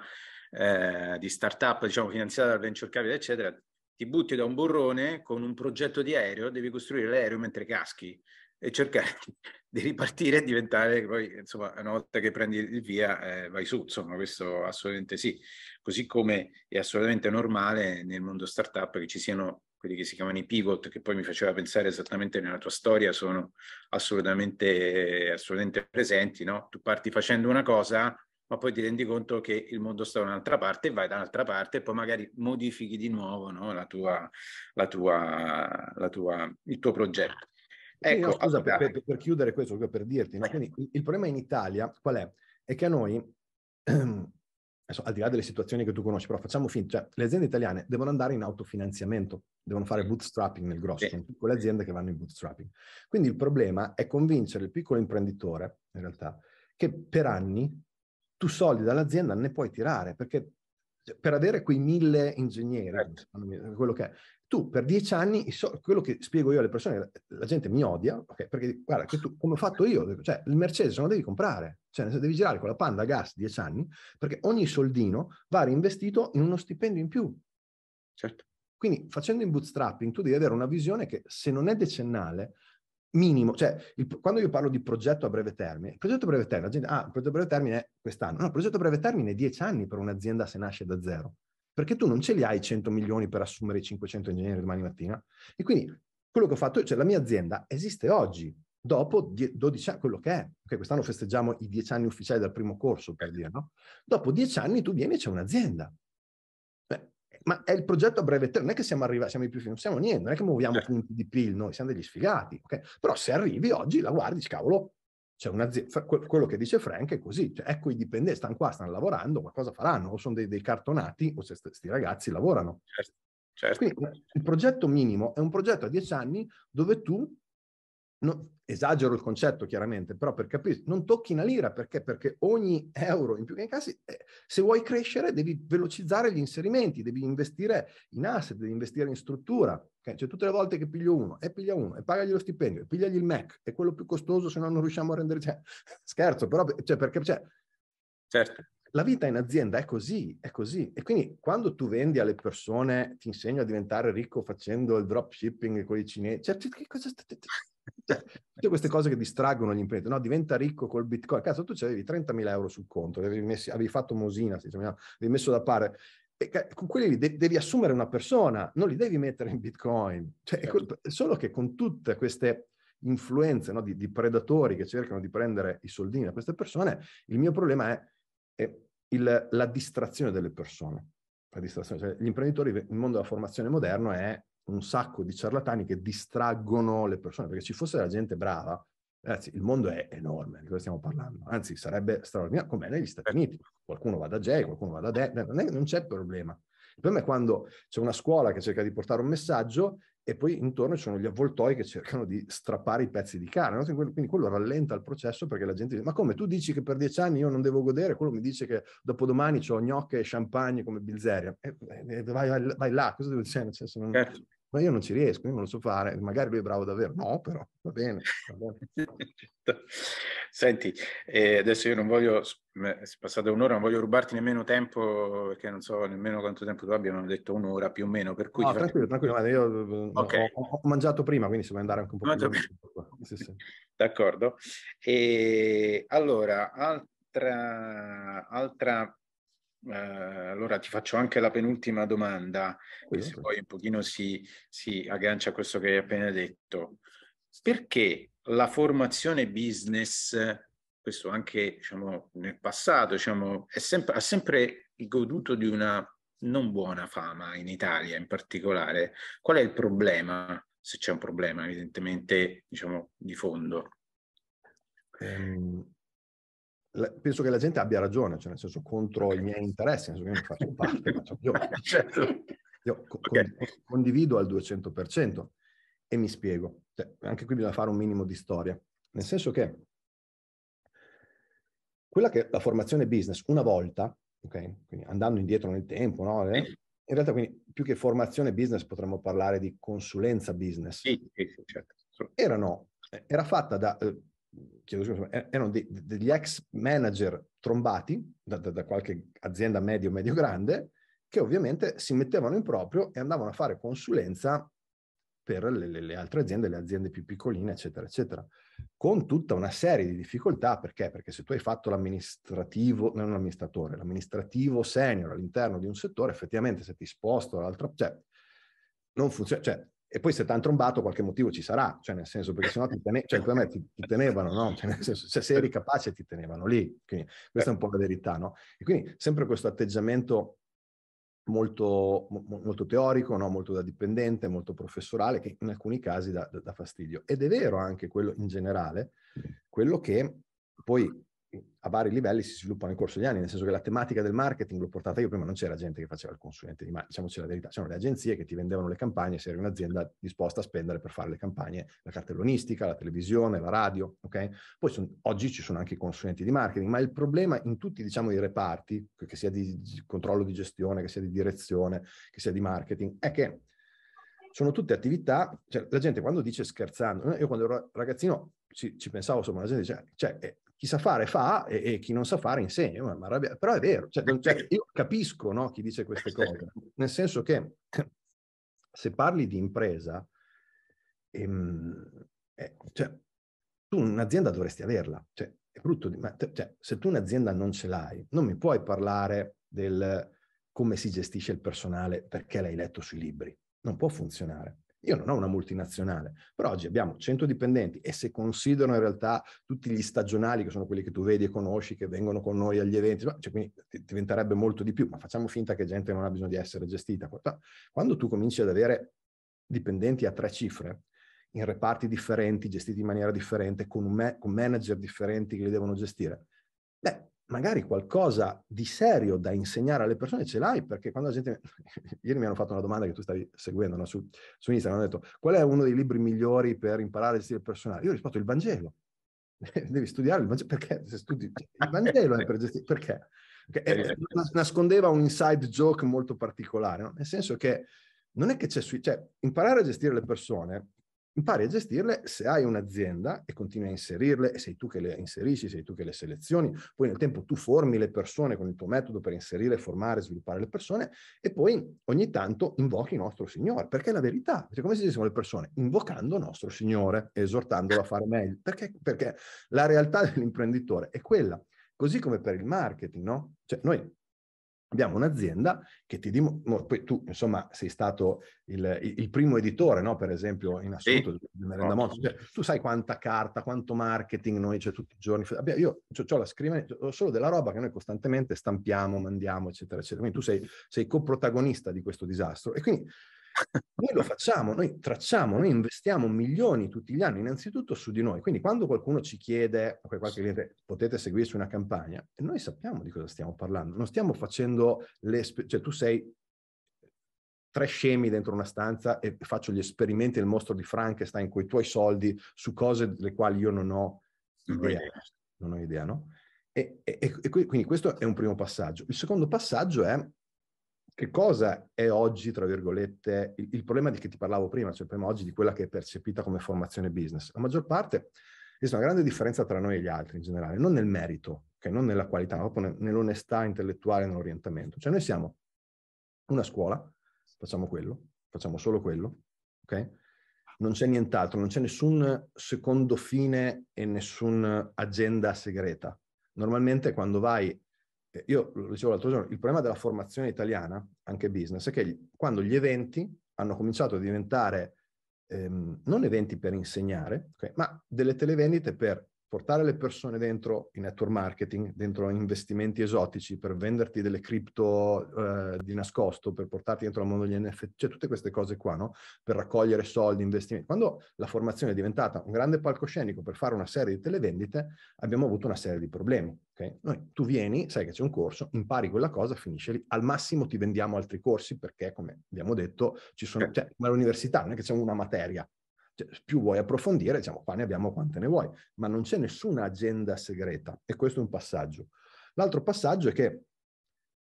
eh, di startup diciamo, finanziata dal venture capital, eccetera, ti butti da un burrone con un progetto di aereo, devi costruire l'aereo mentre caschi e cercare di ripartire e diventare poi, insomma, una volta che prendi il via eh, vai su, insomma, questo assolutamente sì. Così come è assolutamente normale nel mondo startup che ci siano quelli che si chiamano i pivot, che poi mi faceva pensare esattamente nella tua storia, sono assolutamente, assolutamente presenti, no? Tu parti facendo una cosa, ma poi ti rendi conto che il mondo sta da un'altra parte, vai da un'altra parte e poi magari modifichi di nuovo no? la tua, la tua, la tua, il tuo progetto. Ecco, no, scusa, per, per, per, chiudere questo, per dirti, no? Quindi, il problema in Italia qual è? È che a noi, adesso, al di là delle situazioni che tu conosci, però facciamo finta, cioè, le aziende italiane devono andare in autofinanziamento, devono fare bootstrapping nel grosso, sì. sono piccole aziende che vanno in bootstrapping. Quindi il problema è convincere il piccolo imprenditore, in realtà, che per anni tu soldi dall'azienda ne puoi tirare, perché per avere quei mille ingegneri, certo. quello che è, tu per dieci anni, quello che spiego io alle persone, la gente mi odia, okay, perché guarda, tu, come ho fatto io, cioè il Mercedes non lo devi comprare, cioè devi girare con la Panda a gas dieci anni, perché ogni soldino va reinvestito in uno stipendio in più. Certo. Quindi facendo in bootstrapping tu devi avere una visione che se non è decennale, minimo, cioè il, quando io parlo di progetto a breve termine, il progetto a breve termine, la gente, ah, il progetto a breve termine è quest'anno, no, il progetto a breve termine è 10 anni per un'azienda se nasce da zero, perché tu non ce li hai 100 milioni per assumere i 500 ingegneri domani mattina e quindi quello che ho fatto, cioè la mia azienda esiste oggi, dopo 12 anni, quello che è, okay, quest'anno festeggiamo i 10 anni ufficiali dal primo corso per dire, no? Dopo 10 anni tu vieni e c'è un'azienda, ma è il progetto a breve termine, non è che siamo arrivati, siamo i più fini, non siamo niente, non è che muoviamo eh. punti di PIL, noi siamo degli sfigati, okay? però se arrivi oggi la guardi, cavolo, c'è un'azienda, quello che dice Frank è così, cioè, ecco i dipendenti, stanno qua, stanno lavorando, qualcosa faranno, o sono dei, dei cartonati, o se questi ragazzi lavorano. Certo, certo. Quindi il progetto minimo è un progetto a dieci anni dove tu No, esagero il concetto chiaramente, però per capire, non tocchi una lira perché? Perché ogni euro in più che incassi, eh, se vuoi crescere devi velocizzare gli inserimenti, devi investire in asset, devi investire in struttura. Okay? Cioè tutte le volte che piglio uno, e piglia uno, e pagagli lo stipendio, e pigliagli il Mac, è quello più costoso se no non riusciamo a rendere... Cioè, scherzo, però cioè, perché... Cioè, certo. La vita in azienda è così, è così. E quindi quando tu vendi alle persone, ti insegno a diventare ricco facendo il dropshipping con i cinesi, cioè, che cosa state... Cioè, Cioè, tutte queste cose che distraggono gli imprenditori, no? diventa ricco col bitcoin. Cazzo, tu avevi 30.000 euro sul conto, avevi, messi, avevi fatto Mosina, avevi messo da parte. E, con quelli de- devi assumere una persona, non li devi mettere in bitcoin. Cioè, certo. Solo che con tutte queste influenze no? di, di, predatori che cercano di prendere i soldini da queste persone, il mio problema è, è il, la distrazione delle persone. La distrazione. Cioè, gli imprenditori, il mondo della formazione moderno è un sacco di ciarlatani che distraggono le persone, perché ci fosse la gente brava, ragazzi, il mondo è enorme, di cosa stiamo parlando? Anzi, sarebbe straordinario, come negli Stati eh. Uniti, qualcuno va da J, qualcuno va da D, non, è, non c'è problema. Il problema è quando c'è una scuola che cerca di portare un messaggio e poi intorno ci sono gli avvoltoi che cercano di strappare i pezzi di carne. No? Quindi quello rallenta il processo perché la gente dice: Ma come tu dici che per dieci anni io non devo godere? Quello mi dice che dopodomani ho gnocche e champagne come Bilzeria. E, e vai, vai, vai, là, cosa devo dire? Cioè, nel non... certo ma io non ci riesco, io non lo so fare, magari lui è bravo davvero, no però, va bene. Va bene. Certo. Senti, eh, adesso io non voglio, è passata un'ora, non voglio rubarti nemmeno tempo, perché non so nemmeno quanto tempo tu abbia, mi hanno detto un'ora più o meno, per cui... No, tranquillo, fai... tranquillo, io eh, eh, okay. ho, ho, mangiato prima, quindi se vuoi andare anche un po' Mangio più... più. Sì, sì. D'accordo. E allora, altra, altra eh, allora ti faccio anche la penultima domanda, che se poi un pochino si, si aggancia a questo che hai appena detto. Perché la formazione business, questo anche diciamo, nel passato, diciamo, sem- ha sempre goduto di una non buona fama in Italia in particolare. Qual è il problema? Se c'è un problema, evidentemente, diciamo, di fondo. Ehm, penso che la gente abbia ragione, cioè nel senso contro okay. i miei interessi, nel senso che io non faccio parte, faccio gioco. Eh, cioè, certo. Io okay. condivido al 200% e mi spiego. Cioè, anche qui bisogna fare un minimo di storia, nel senso che quella che è la formazione business, una volta, okay, andando indietro nel tempo, no, eh, in realtà quindi più che formazione business potremmo parlare di consulenza business. Sì, sì, certo. Erano, eh, era fatta da eh, chiedo scusa, eh, erano de, degli ex manager trombati da, da, da qualche azienda medio-medio grande che ovviamente si mettevano in proprio e andavano a fare consulenza per le, le, altre aziende, le aziende più piccoline, eccetera, eccetera, con tutta una serie di difficoltà, perché? Perché se tu hai fatto l'amministrativo, non l'amministratore, l'amministrativo senior all'interno di un settore, effettivamente se ti sposto all'altra, cioè, non funziona, cioè, e poi se ti hanno trombato qualche motivo ci sarà, cioè nel senso perché sennò ti, tene- cioè, me, ti, ti tenevano, no? Cioè, nel senso, se eri capace ti tenevano lì. Quindi questa è un po' la verità, no? E quindi sempre questo atteggiamento molto, molto teorico, no? molto da dipendente, molto professorale, che in alcuni casi dà, dà fastidio. Ed è vero anche quello in generale, quello che poi a vari livelli si sviluppa nel corso degli anni, nel senso che la tematica del marketing l'ho portata io prima, non c'era gente che faceva il consulente di marketing, diciamoci la verità, c'erano le agenzie che ti vendevano le campagne, se eri un'azienda disposta a spendere per fare le campagne, la cartellonistica, la televisione, la radio, ok? Poi son, oggi ci sono anche i consulenti di marketing, ma il problema in tutti diciamo, i reparti, che sia di controllo di gestione, che sia di direzione, che sia di marketing, è che sono tutte attività, cioè la gente quando dice scherzando, io quando ero ragazzino ci, ci pensavo, insomma, la gente dice, eh, cioè, eh, chi sa fare fa e, e chi non sa fare insegna, ma, ma però è vero, cioè, cioè, io capisco no, chi dice queste cose, nel senso che se parli di impresa, ehm, eh, cioè, tu un'azienda dovresti averla, cioè, è brutto, ma te, cioè, se tu un'azienda non ce l'hai, non mi puoi parlare del come si gestisce il personale perché l'hai letto sui libri, non può funzionare. Io non ho una multinazionale, però oggi abbiamo 100 dipendenti e se considero in realtà tutti gli stagionali, che sono quelli che tu vedi e conosci, che vengono con noi agli eventi, cioè quindi diventerebbe molto di più, ma facciamo finta che gente non ha bisogno di essere gestita. Quando tu cominci ad avere dipendenti a tre cifre, in reparti differenti, gestiti in maniera differente, con, me- con manager differenti che li devono gestire, beh, magari qualcosa di serio da insegnare alle persone ce l'hai, perché quando la gente... Ieri mi hanno fatto una domanda che tu stavi seguendo no? su, su Instagram, hanno detto qual è uno dei libri migliori per imparare il stile personale? Io ho risposto il Vangelo. Devi studiare il Vangelo, perché se studi cioè, il Vangelo è per gestire... Perché? perché? Eh, nascondeva un inside joke molto particolare, no? nel senso che non è che c'è... Cioè, imparare a gestire le persone impari a gestirle se hai un'azienda e continui a inserirle, e sei tu che le inserisci, sei tu che le selezioni, poi nel tempo tu formi le persone con il tuo metodo per inserire, formare, sviluppare le persone e poi ogni tanto invochi il nostro Signore, perché è la verità, cioè, come si dicono le persone? Invocando il nostro Signore, esortandolo a fare meglio, perché, perché la realtà dell'imprenditore è quella, così come per il marketing, no? Cioè noi Abbiamo un'azienda che ti dimostra, poi tu insomma sei stato il, il primo editore, no? per esempio, in assoluto sì. di Merenda Monti. Cioè, tu sai quanta carta, quanto marketing noi c'è cioè, tutti i giorni. Io ho la scrivania, ho solo della roba che noi costantemente stampiamo, mandiamo, eccetera, eccetera. Quindi tu sei, sei coprotagonista di questo disastro. E quindi noi lo facciamo, noi tracciamo, noi investiamo milioni tutti gli anni innanzitutto su di noi. Quindi quando qualcuno ci chiede, qualche cliente, potete seguirci una campagna, noi sappiamo di cosa stiamo parlando. Non stiamo facendo le... cioè tu sei tre scemi dentro una stanza e faccio gli esperimenti del mostro di Frankenstein con i tuoi soldi su cose delle quali io non ho idea. Non ho idea, no? E, e, e quindi questo è un primo passaggio. Il secondo passaggio è che cosa è oggi, tra virgolette, il, il problema di che ti parlavo prima, cioè il problema oggi di quella che è percepita come formazione business? La maggior parte esiste una grande differenza tra noi e gli altri in generale, non nel merito, che non nella qualità, ma proprio nell'onestà intellettuale, nell'orientamento. Cioè noi siamo una scuola, facciamo quello, facciamo solo quello, ok? Non c'è nient'altro, non c'è nessun secondo fine e nessuna agenda segreta. Normalmente quando vai io lo dicevo l'altro giorno, il problema della formazione italiana, anche business, è che quando gli eventi hanno cominciato a diventare ehm, non eventi per insegnare, okay, ma delle televendite per portare le persone dentro in network marketing, dentro investimenti esotici per venderti delle cripto eh, di nascosto, per portarti dentro al mondo degli NFT, cioè tutte queste cose qua, no? Per raccogliere soldi, investimenti. Quando la formazione è diventata un grande palcoscenico per fare una serie di televendite, abbiamo avuto una serie di problemi. Okay? Noi, tu vieni, sai che c'è un corso, impari quella cosa, finisce lì. Al massimo ti vendiamo altri corsi perché, come abbiamo detto, ci sono, eh. cioè, ma l'università non è che c'è una materia, cioè, più vuoi approfondire, diciamo qua ne abbiamo quante ne vuoi, ma non c'è nessuna agenda segreta e questo è un passaggio. L'altro passaggio è che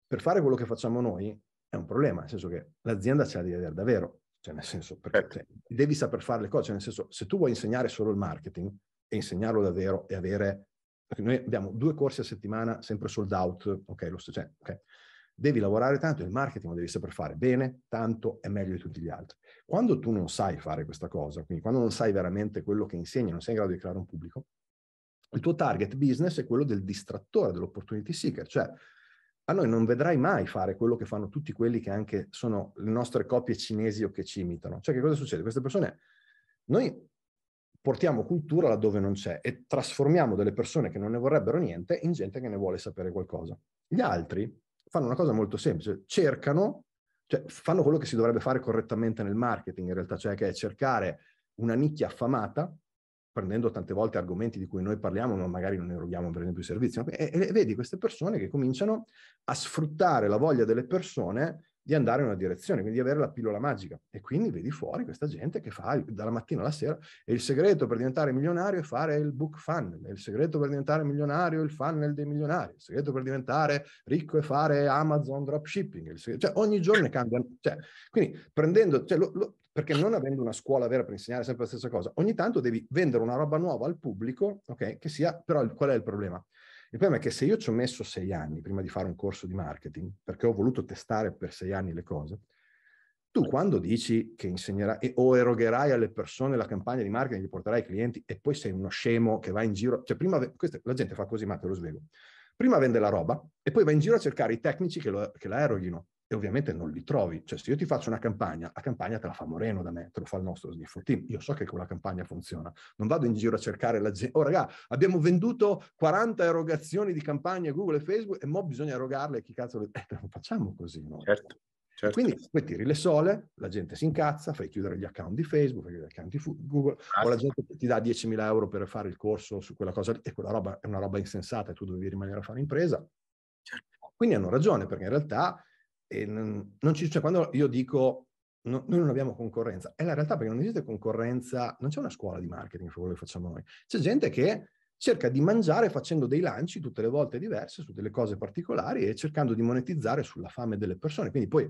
per fare quello che facciamo noi è un problema, nel senso che l'azienda c'è da vedere davvero, cioè nel senso perché certo. cioè, devi saper fare le cose, cioè nel senso se tu vuoi insegnare solo il marketing e insegnarlo davvero e avere, perché noi abbiamo due corsi a settimana sempre sold out, ok, lo, cioè, okay. Devi lavorare tanto, il marketing lo devi saper fare bene, tanto è meglio di tutti gli altri. Quando tu non sai fare questa cosa, quindi quando non sai veramente quello che insegni, non sei in grado di creare un pubblico, il tuo target business è quello del distrattore, dell'opportunity seeker, cioè a noi non vedrai mai fare quello che fanno tutti quelli che anche sono le nostre coppie cinesi o che ci imitano. Cioè che cosa succede? Queste persone, noi portiamo cultura laddove non c'è e trasformiamo delle persone che non ne vorrebbero niente in gente che ne vuole sapere qualcosa. Gli altri fanno una cosa molto semplice, cercano, cioè fanno quello che si dovrebbe fare correttamente nel marketing in realtà, cioè che è cercare una nicchia affamata, prendendo tante volte argomenti di cui noi parliamo, ma magari non eroghiamo per esempio i servizi, e, e vedi queste persone che cominciano a sfruttare la voglia delle persone di andare in una direzione, quindi di avere la pillola magica. E quindi vedi fuori questa gente che fa dalla mattina alla sera e il segreto per diventare milionario è fare il book funnel, il segreto per diventare milionario è il funnel dei milionari, il segreto per diventare ricco è fare Amazon dropshipping, cioè ogni giorno cambiano. Cioè, quindi prendendo, cioè, lo, lo, perché non avendo una scuola vera per insegnare sempre la stessa cosa, ogni tanto devi vendere una roba nuova al pubblico, ok? Che sia, però il, qual è il problema? Il problema è che se io ci ho messo sei anni prima di fare un corso di marketing, perché ho voluto testare per sei anni le cose, tu quando dici che insegnerai o erogherai alle persone la campagna di marketing, gli porterai ai clienti e poi sei uno scemo che va in giro, cioè prima, questa, la gente fa così, ma te lo svego, prima vende la roba e poi va in giro a cercare i tecnici che, lo, che la eroghino e ovviamente non li trovi. Cioè, se io ti faccio una campagna, la campagna te la fa Moreno da me, te lo fa il nostro Sniffo Team. Io so che quella campagna funziona. Non vado in giro a cercare la gente. Oh, raga, abbiamo venduto 40 erogazioni di campagne a Google e Facebook e mo bisogna erogarle. Chi cazzo le... Eh, non facciamo così noi. Certo, certo. Quindi poi tiri le sole, la gente si incazza, fai chiudere gli account di Facebook, fai chiudere gli account di Google, ah, o la gente ti dà 10.000 euro per fare il corso su quella cosa e quella roba è una roba insensata e tu devi rimanere a fare impresa. Certo. Quindi hanno ragione, perché in realtà non, non ci, cioè, quando io dico no, noi non abbiamo concorrenza, è la realtà perché non esiste concorrenza, non c'è una scuola di marketing per quello che facciamo noi. C'è gente che cerca di mangiare facendo dei lanci tutte le volte diverse su delle cose particolari e cercando di monetizzare sulla fame delle persone. Quindi poi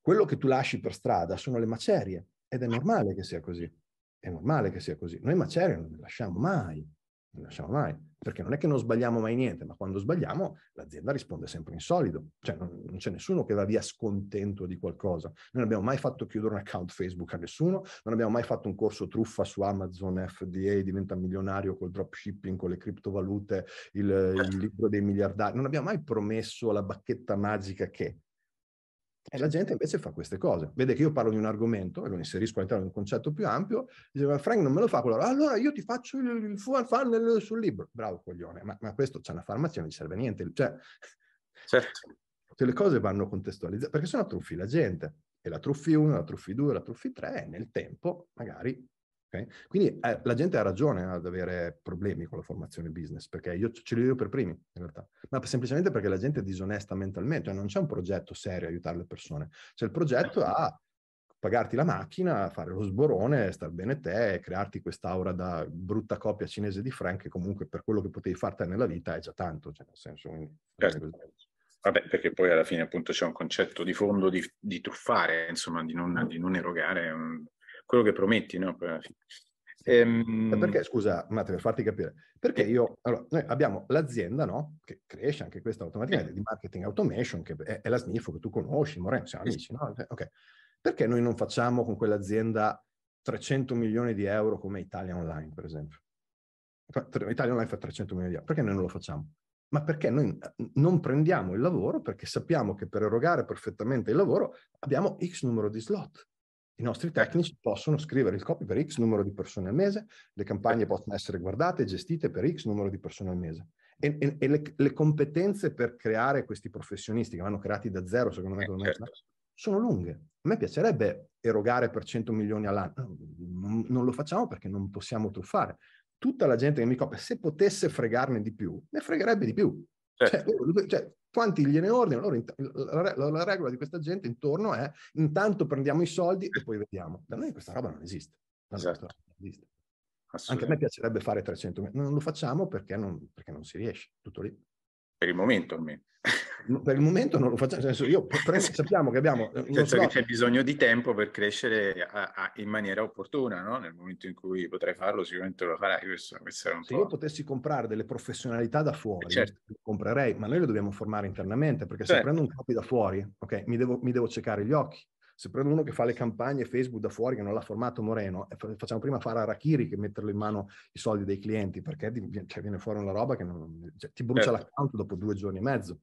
quello che tu lasci per strada sono le macerie ed è normale che sia così. È normale che sia così. Noi macerie non le lasciamo mai, non le lasciamo mai perché non è che non sbagliamo mai niente, ma quando sbagliamo l'azienda risponde sempre in solido, cioè non, non c'è nessuno che va via scontento di qualcosa. Noi non abbiamo mai fatto chiudere un account Facebook a nessuno, non abbiamo mai fatto un corso truffa su Amazon FDA, diventa milionario col dropshipping, con le criptovalute, il, il certo. libro dei miliardari, non abbiamo mai promesso la bacchetta magica che e la gente invece fa queste cose. Vede che io parlo di un argomento e lo inserisco all'interno di un concetto più ampio, dice ma Frank non me lo fa quello, allora io ti faccio il, il funnel sul libro. Bravo coglione, ma, ma questo c'è una farmacia, non gli serve niente. Cioè, certo. cioè le cose vanno contestualizzate, perché sennò truffi la gente. E la truffi 1, la truffi 2, la truffi 3 e nel tempo magari Okay? Quindi eh, la gente ha ragione ad avere problemi con la formazione business, perché io ce li ho per primi, in realtà, ma semplicemente perché la gente è disonesta mentalmente, cioè non c'è un progetto serio a aiutare le persone, c'è cioè, il progetto certo. a pagarti la macchina, fare lo sborone, star bene te, crearti quest'aura da brutta coppia cinese di Frank, che comunque per quello che potevi fare te nella vita è già tanto, cioè nel senso... Certo. Vabbè, perché poi alla fine appunto c'è un concetto di fondo di, di truffare, insomma, di non, di non erogare un quello che prometti, no? Eh, ehm... Perché, scusa, Matteo, per farti capire, perché io, allora, noi abbiamo l'azienda, no? Che cresce anche questa automaticamente, eh. di marketing automation, che è, è la Sniffo che tu conosci, Moreno, siamo amici, no? Eh, ok. Perché noi non facciamo con quell'azienda 300 milioni di euro come Italia Online, per esempio? Italia Online fa 300 milioni di euro, perché noi non lo facciamo? ma perché noi eh, non prendiamo il lavoro perché sappiamo che per erogare perfettamente il lavoro abbiamo X numero di slot i nostri tecnici possono scrivere il copy per X numero di persone al mese, le campagne certo. possono essere guardate e gestite per X numero di persone al mese. E, e, e le, le, competenze per creare questi professionisti che vanno creati da zero, secondo me, eh, certo. sono lunghe. A me piacerebbe erogare per 100 milioni all'anno, non, non lo facciamo perché non possiamo truffare. Tutta la gente che mi copre, se potesse fregarne di più, ne fregherebbe di più. Cioè, certo. cioè, quanti gliene ordinano? La, la, la, regola di questa gente intorno è intanto prendiamo i soldi e poi vediamo. Da noi questa roba non esiste. Esatto. non esiste. Anche a me piacerebbe fare 300 non lo facciamo perché non, perché non si riesce, tutto lì. Per il momento almeno. Per il momento non lo facciamo, senso io preso, sappiamo che abbiamo... Senso eh, certo che c'è bisogno di tempo per crescere a, a, in maniera opportuna, no? nel momento in cui potrai farlo sicuramente lo farai. Questo, questo Se io potessi comprare delle professionalità da fuori, eh, certo. le comprerei, ma noi le dobbiamo formare internamente, perché certo. se prendo un copy da fuori, okay, mi, devo, mi devo cercare gli occhi, se prendo uno che fa le campagne Facebook da fuori, che non l'ha formato Moreno, facciamo prima fare a Rakiri che metterlo in mano i soldi dei clienti, perché cioè, viene fuori una roba che non, cioè, ti brucia certo. l'account dopo due giorni e mezzo.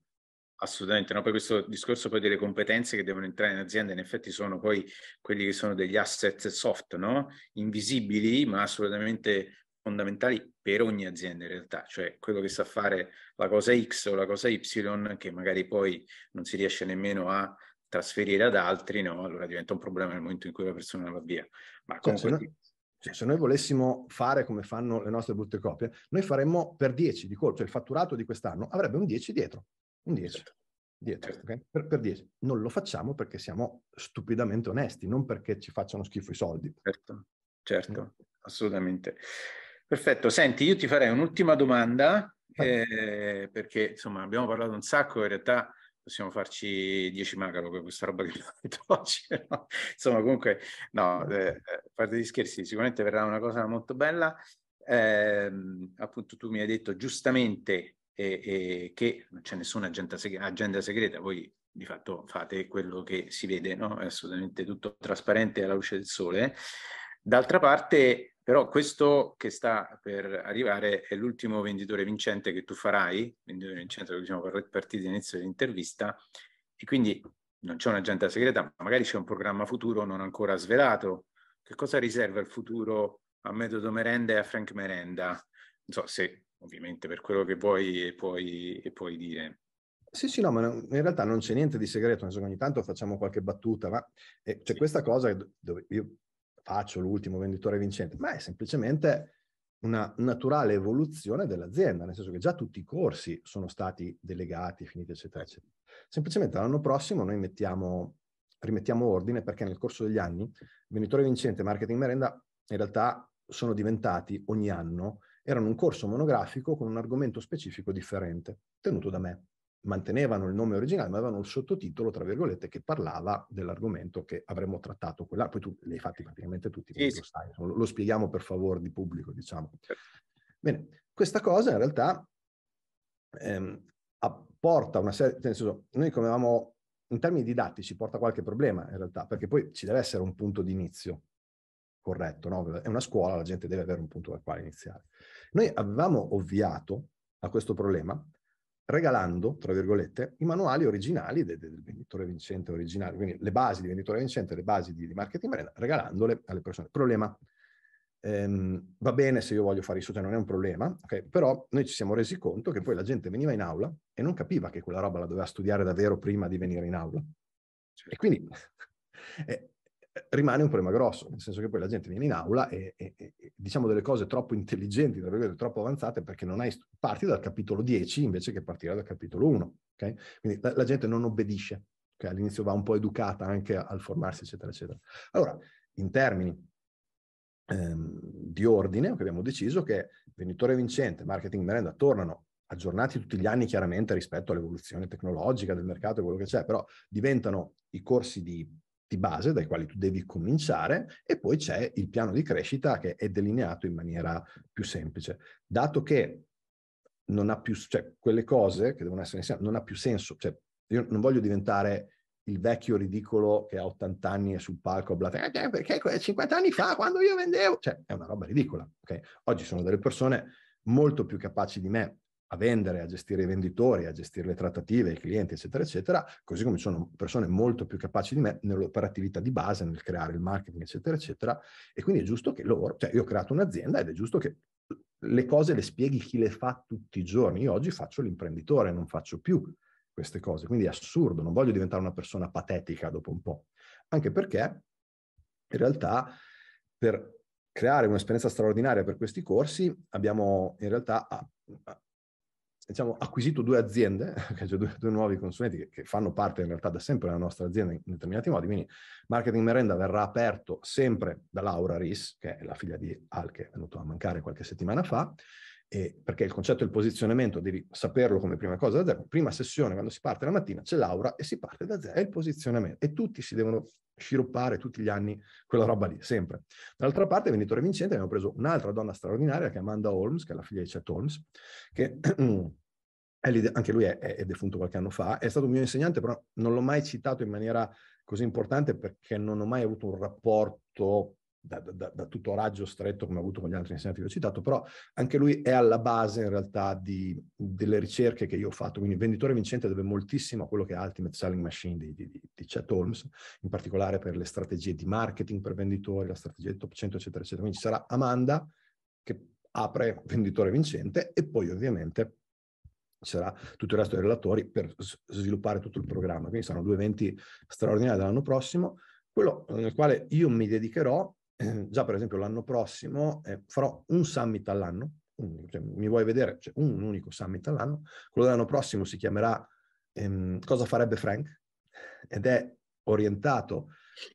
Assolutamente, no? per questo discorso poi delle competenze che devono entrare in azienda in effetti sono poi quelli che sono degli asset soft, no? invisibili ma assolutamente fondamentali per ogni azienda in realtà, cioè quello che sa fare la cosa X o la cosa Y che magari poi non si riesce nemmeno a trasferire ad altri, no? allora diventa un problema nel momento in cui la persona va via. Ma cioè, se, noi, cioè, se noi volessimo fare come fanno le nostre brutte copie, noi faremmo per 10 di colpo, cioè il fatturato di quest'anno avrebbe un 10 dietro, un 10. Certo. Dietro, certo. Okay? Per, per, 10. Non lo facciamo perché siamo stupidamente onesti, non perché ci facciano schifo i soldi. Certo, certo, no. Mm. assolutamente. Perfetto, senti, io ti farei un'ultima domanda eh, perché insomma abbiamo parlato un sacco, in realtà possiamo farci 10 macaro con questa roba che abbiamo detto oggi. No? Insomma, comunque, no, eh, parte di scherzi, sicuramente verrà una cosa molto bella. Eh, appunto, tu mi hai detto giustamente eh, eh, che non c'è nessuna agenda, seg- agenda, segreta, voi di fatto fate quello che si vede, no? è assolutamente tutto trasparente alla luce del sole. D'altra parte, però questo che sta per arrivare è l'ultimo venditore vincente che tu farai, venditore vincente che siamo partiti all'inizio dell'intervista, e quindi non c'è un'agenda segreta, ma magari c'è un programma futuro non ancora svelato. Che cosa riserva il futuro a Metodo Merenda e a Frank Merenda? Non so se ovviamente per quello che vuoi e puoi, e puoi dire. Sì, sì, no, ma in realtà non c'è niente di segreto, ogni tanto facciamo qualche battuta, ma eh, c'è questa cosa dove io faccio l'ultimo venditore vincente, ma è semplicemente una naturale evoluzione dell'azienda, nel senso che già tutti i corsi sono stati delegati, finiti, eccetera, eccetera. Semplicemente l'anno prossimo noi mettiamo, rimettiamo ordine perché nel corso degli anni venditore vincente e marketing merenda in realtà sono diventati ogni anno, erano un corso monografico con un argomento specifico differente, tenuto da me mantenevano il nome originale, ma avevano il sottotitolo, tra virgolette, che parlava dell'argomento che avremmo trattato quella. Poi tu li hai fatti praticamente tutti, sì, sì. lo sai, lo spieghiamo per favore di pubblico, diciamo. Certo. Bene, questa cosa in realtà ehm, apporta una serie, nel senso, noi come avevamo, in termini didattici, porta qualche problema in realtà, perché poi ci deve essere un punto di inizio corretto, no? È una scuola, la gente deve avere un punto dal quale iniziare. Noi avevamo ovviato a questo problema regalando, tra virgolette, i manuali originali del, del venditore vincente originale, quindi le basi di venditore vincente, le basi di, di marketing brand, regalandole alle persone. Problema, ehm, va bene se io voglio fare i social, cioè non è un problema, okay? però noi ci siamo resi conto che poi la gente veniva in aula e non capiva che quella roba la doveva studiare davvero prima di venire in aula. E quindi eh, rimane un problema grosso, nel senso che poi la gente viene in aula e, e, e diciamo delle cose troppo intelligenti, troppo avanzate, perché non hai, parti dal capitolo 10 invece che partire dal capitolo 1. Okay? Quindi la, la, gente non obbedisce, okay? all'inizio va un po' educata anche al formarsi, eccetera, eccetera. Allora, in termini ehm, di ordine, abbiamo deciso che venditore vincente, marketing merenda tornano aggiornati tutti gli anni chiaramente rispetto all'evoluzione tecnologica del mercato e quello che c'è, però diventano i corsi di di base dai quali tu devi cominciare e poi c'è il piano di crescita che è delineato in maniera più semplice. Dato che non ha più, cioè quelle cose che devono essere insieme, non ha più senso, cioè io non voglio diventare il vecchio ridicolo che ha 80 anni e sul palco blate, eh, perché 50 anni fa quando io vendevo, cioè è una roba ridicola, okay? Oggi sono delle persone molto più capaci di me a vendere, a gestire i venditori, a gestire le trattative, i clienti, eccetera, eccetera, così come sono persone molto più capaci di me nell'operatività di base, nel creare il marketing, eccetera, eccetera. E quindi è giusto che loro, cioè io ho creato un'azienda ed è giusto che le cose le spieghi chi le fa tutti i giorni. Io oggi faccio l'imprenditore, non faccio più queste cose, quindi è assurdo, non voglio diventare una persona patetica dopo un po', anche perché in realtà per creare un'esperienza straordinaria per questi corsi abbiamo in realtà diciamo, acquisito due aziende, cioè due, due nuovi consulenti che, che, fanno parte in realtà da sempre della nostra azienda in determinati modi, quindi Marketing Merenda verrà aperto sempre da Laura Ris, che è la figlia di Al che è venuto a mancare qualche settimana fa, eh, perché il concetto del posizionamento devi saperlo come prima cosa da zero. Prima sessione, quando si parte la mattina, c'è Laura e si parte da zero, è il posizionamento e tutti si devono sciroppare tutti gli anni quella roba lì, sempre. Dall'altra parte, venditore vincente, abbiamo preso un'altra donna straordinaria che è Amanda Holmes, che è la figlia di Chet Holmes, che anche lui è, è, defunto qualche anno fa, è stato un mio insegnante, però non l'ho mai citato in maniera così importante perché non ho mai avuto un rapporto da, da, da tutto raggio stretto come ha avuto con gli altri insegnanti che ho citato, però anche lui è alla base in realtà di, delle ricerche che io ho fatto, quindi venditore vincente deve moltissimo a quello che è Ultimate Selling Machine di, di, di Chet Holmes, in particolare per le strategie di marketing per venditori, la strategia di top 100 eccetera eccetera, quindi ci sarà Amanda che apre venditore vincente e poi ovviamente ci sarà tutto il resto dei relatori per sviluppare tutto il programma, quindi saranno due eventi straordinari dell'anno prossimo, quello nel quale io mi dedicherò già per esempio l'anno prossimo eh, farò un summit all'anno, un, cioè, mi vuoi vedere, cioè, un, un, unico summit all'anno, quello dell'anno prossimo si chiamerà ehm, Cosa farebbe Frank ed è orientato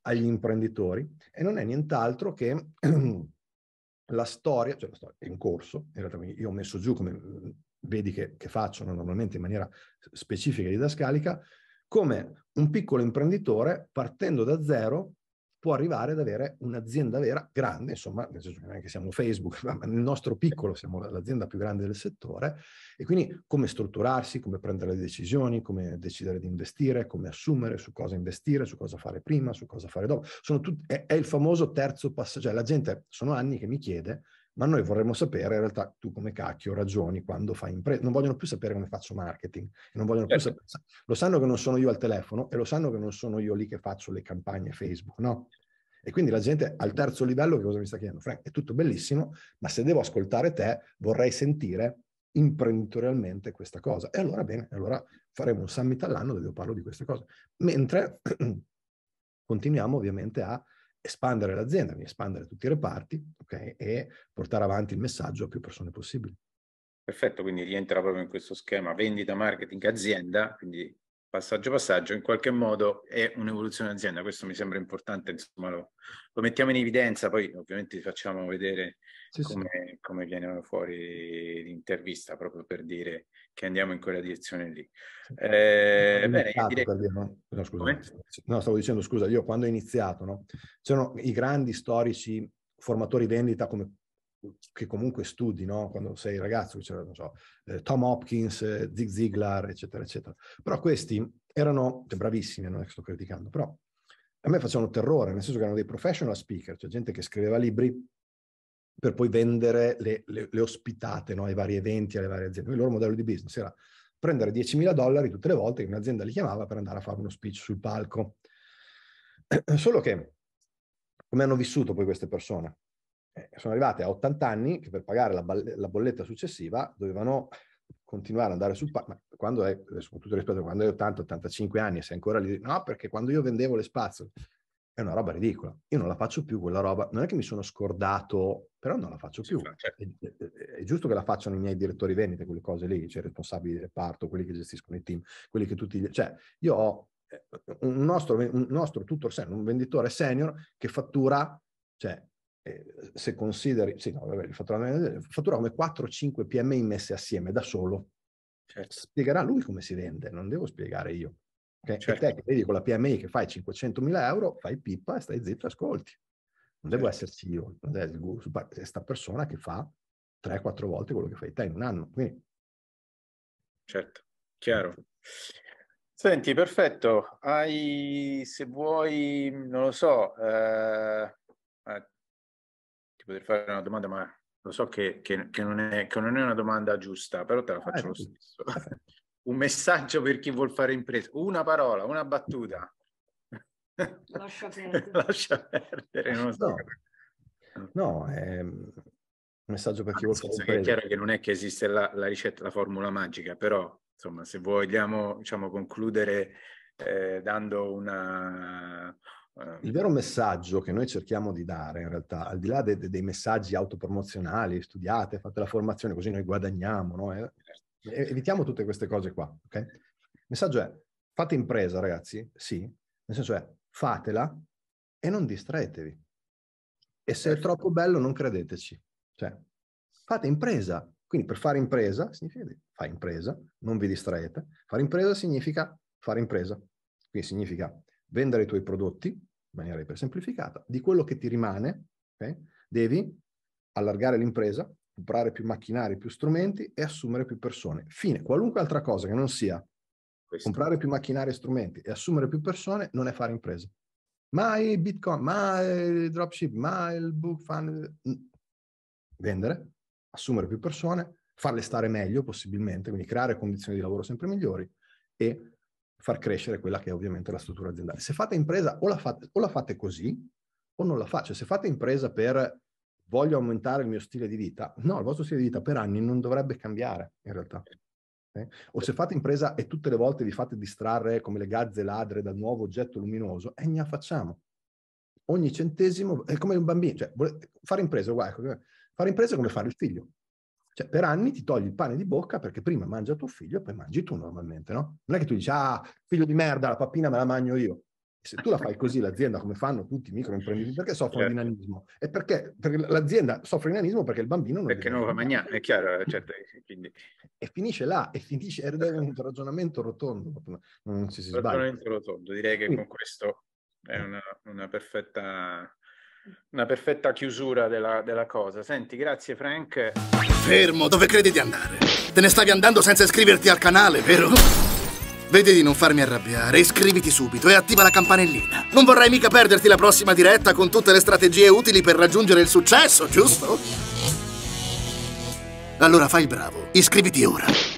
agli imprenditori e non è nient'altro che la storia, cioè la storia è in corso, in realtà io ho messo giù come vedi che, che faccio normalmente in maniera specifica e didascalica, come un piccolo imprenditore partendo da zero può arrivare ad avere un'azienda vera grande, insomma, nel senso che non è che siamo Facebook, ma nel nostro piccolo siamo l'azienda più grande del settore, e quindi come strutturarsi, come prendere le decisioni, come decidere di investire, come assumere, su cosa investire, su cosa fare prima, su cosa fare dopo. Sono tut- è, è il famoso terzo passaggio, cioè la gente, sono anni che mi chiede ma noi vorremmo sapere in realtà tu come cacchio ragioni quando fai impresa. Non vogliono più sapere come faccio marketing, certo. sapere, lo sanno che non sono io al telefono e lo sanno che non sono io lì che faccio le campagne Facebook, no? E quindi la gente al terzo livello che cosa mi sta chiedendo? Frank, è tutto bellissimo, ma se devo ascoltare te vorrei sentire imprenditorialmente questa cosa. E allora bene, allora faremo un summit all'anno dove io parlo di queste cose. Mentre continuiamo ovviamente a espandere l'azienda, quindi espandere tutti i reparti okay, e portare avanti il messaggio a più persone possibili. Perfetto, quindi rientra proprio in questo schema vendita, marketing, azienda, quindi passaggio passaggio, in qualche modo è un'evoluzione azienda, questo mi sembra importante, insomma lo, lo mettiamo in evidenza, poi ovviamente facciamo vedere sì, come, sì. come, viene fuori l'intervista, proprio per dire che andiamo in quella direzione lì. Eh, bene, direi... no? No, scusa. no, stavo dicendo, scusa, io quando ho iniziato, no? c'erano i grandi storici formatori vendita come che comunque studi, no? quando sei ragazzo, c'era, so, eh, Tom Hopkins, eh, Zig Ziglar, eccetera, eccetera. Però questi erano cioè, bravissimi, non è che sto criticando, però a me facevano terrore, nel senso che erano dei professional speaker, cioè gente che scriveva libri, per poi vendere le, le, le ospitate no? ai vari eventi, alle varie aziende. Il loro modello di business era prendere 10.000 dollari tutte le volte che un'azienda li chiamava per andare a fare uno speech sul palco. Solo che, come hanno vissuto poi queste persone? Eh, sono arrivate a 80 anni che per pagare la, la bolletta successiva dovevano continuare ad andare sul palco, Ma quando è, soprattutto rispetto a quando hai 80-85 anni, e sei ancora lì, no perché quando io vendevo le spazole, è una roba ridicola. Io non la faccio più quella roba, non è che mi sono scordato, però non la faccio più. Certo. È, è, giusto che la facciano i miei direttori vendite, quelle cose lì, cioè i responsabili di reparto, quelli che gestiscono i team, quelli che tutti... Cioè, io ho eh, un nostro, un nostro tutor senior, un venditore senior che fattura, cioè, eh, se consideri, sì, no, vabbè, fattura, fattura come 4-5 PMI messe assieme da solo. Certo. Spiegherà lui come si vende, non devo spiegare io. Okay? Certo. E te che vedi con la PMI che fai 500.000 euro, fai pippa e stai zitto e ascolti. Non certo. devo esserci io, non devo, questa persona che fa 3-4 volte quello che fai te in un anno. Quindi... Certo, chiaro. Certo. Senti, perfetto. Hai, se vuoi, non lo so, eh, eh, ti potrei fare una domanda, ma lo so che, che, che, non è, che, non è, una domanda giusta, però te la ah, faccio ah, lo stesso un messaggio per chi vuol fare impresa, una parola, una battuta. Lascia perdere. Lascia perdere non so. No, è un messaggio per chi vuole fare impresa. È chiaro che non è che esiste la, la, ricetta, la formula magica, però insomma se vogliamo diciamo, concludere eh, dando una... Ehm, Il vero messaggio che noi cerchiamo di dare in realtà, al di là de, de, dei messaggi autopromozionali, studiate, fate la formazione così noi guadagniamo, no? Eh? Evitiamo tutte queste cose qua, ok? Il messaggio è, fate impresa ragazzi, sì, nel senso è, fatela e non distraetevi. E se è certo. troppo bello non credeteci. Cioè, fate impresa. Quindi per fare impresa significa fare impresa, non vi distraete. Fare impresa significa fare impresa. Quindi significa vendere i tuoi prodotti, in maniera ipersemplificata, di quello che ti rimane, okay? devi allargare l'impresa, comprare più macchinari, più strumenti e assumere più persone. Fine. Qualunque altra cosa che non sia Questo. comprare più macchinari e strumenti e assumere più persone non è fare impresa. Mai Bitcoin, mai il dropship, ma il book fund. Vendere, assumere più persone, farle stare meglio possibilmente, quindi creare condizioni di lavoro sempre migliori e far crescere quella che è ovviamente la struttura aziendale. Se fate impresa o la fate, o la fate così o non la fate. Cioè, se fate impresa per voglio aumentare il mio stile di vita. No, il vostro stile di vita per anni non dovrebbe cambiare in realtà. Eh? O se fate impresa e tutte le volte vi fate distrarre come le gazze ladre dal nuovo oggetto luminoso, e eh, ne facciamo. Ogni centesimo è come un bambino, cioè fare impresa, guarda, ecco, fare impresa è come fare il figlio. Cioè, per anni ti togli il pane di bocca perché prima mangia tuo figlio e poi mangi tu normalmente, no? Non è che tu dici, ah, figlio di merda, la pappina me la mangio io. Se tu la fai così l'azienda, come fanno tutti i microimprenditori, perché soffrono certo. di nanismo? E perché, perché l'azienda soffre di nanismo perché il bambino non... Perché non va mangiare, è chiaro. Eh, certo, eh, quindi... E finisce là, e finisce, è un ragionamento rotondo, non si, si sbaglia. Ragionamento rotondo, direi che con questo è una, una, perfetta, una perfetta chiusura della, della cosa. Senti, grazie Frank. Fermo, dove credi di andare? Te ne stavi andando senza iscriverti al canale, vero? Vedi di non farmi arrabbiare, iscriviti subito e attiva la campanellina. Non vorrai mica perderti la prossima diretta con tutte le strategie utili per raggiungere il successo, giusto? Allora fai il bravo, iscriviti ora.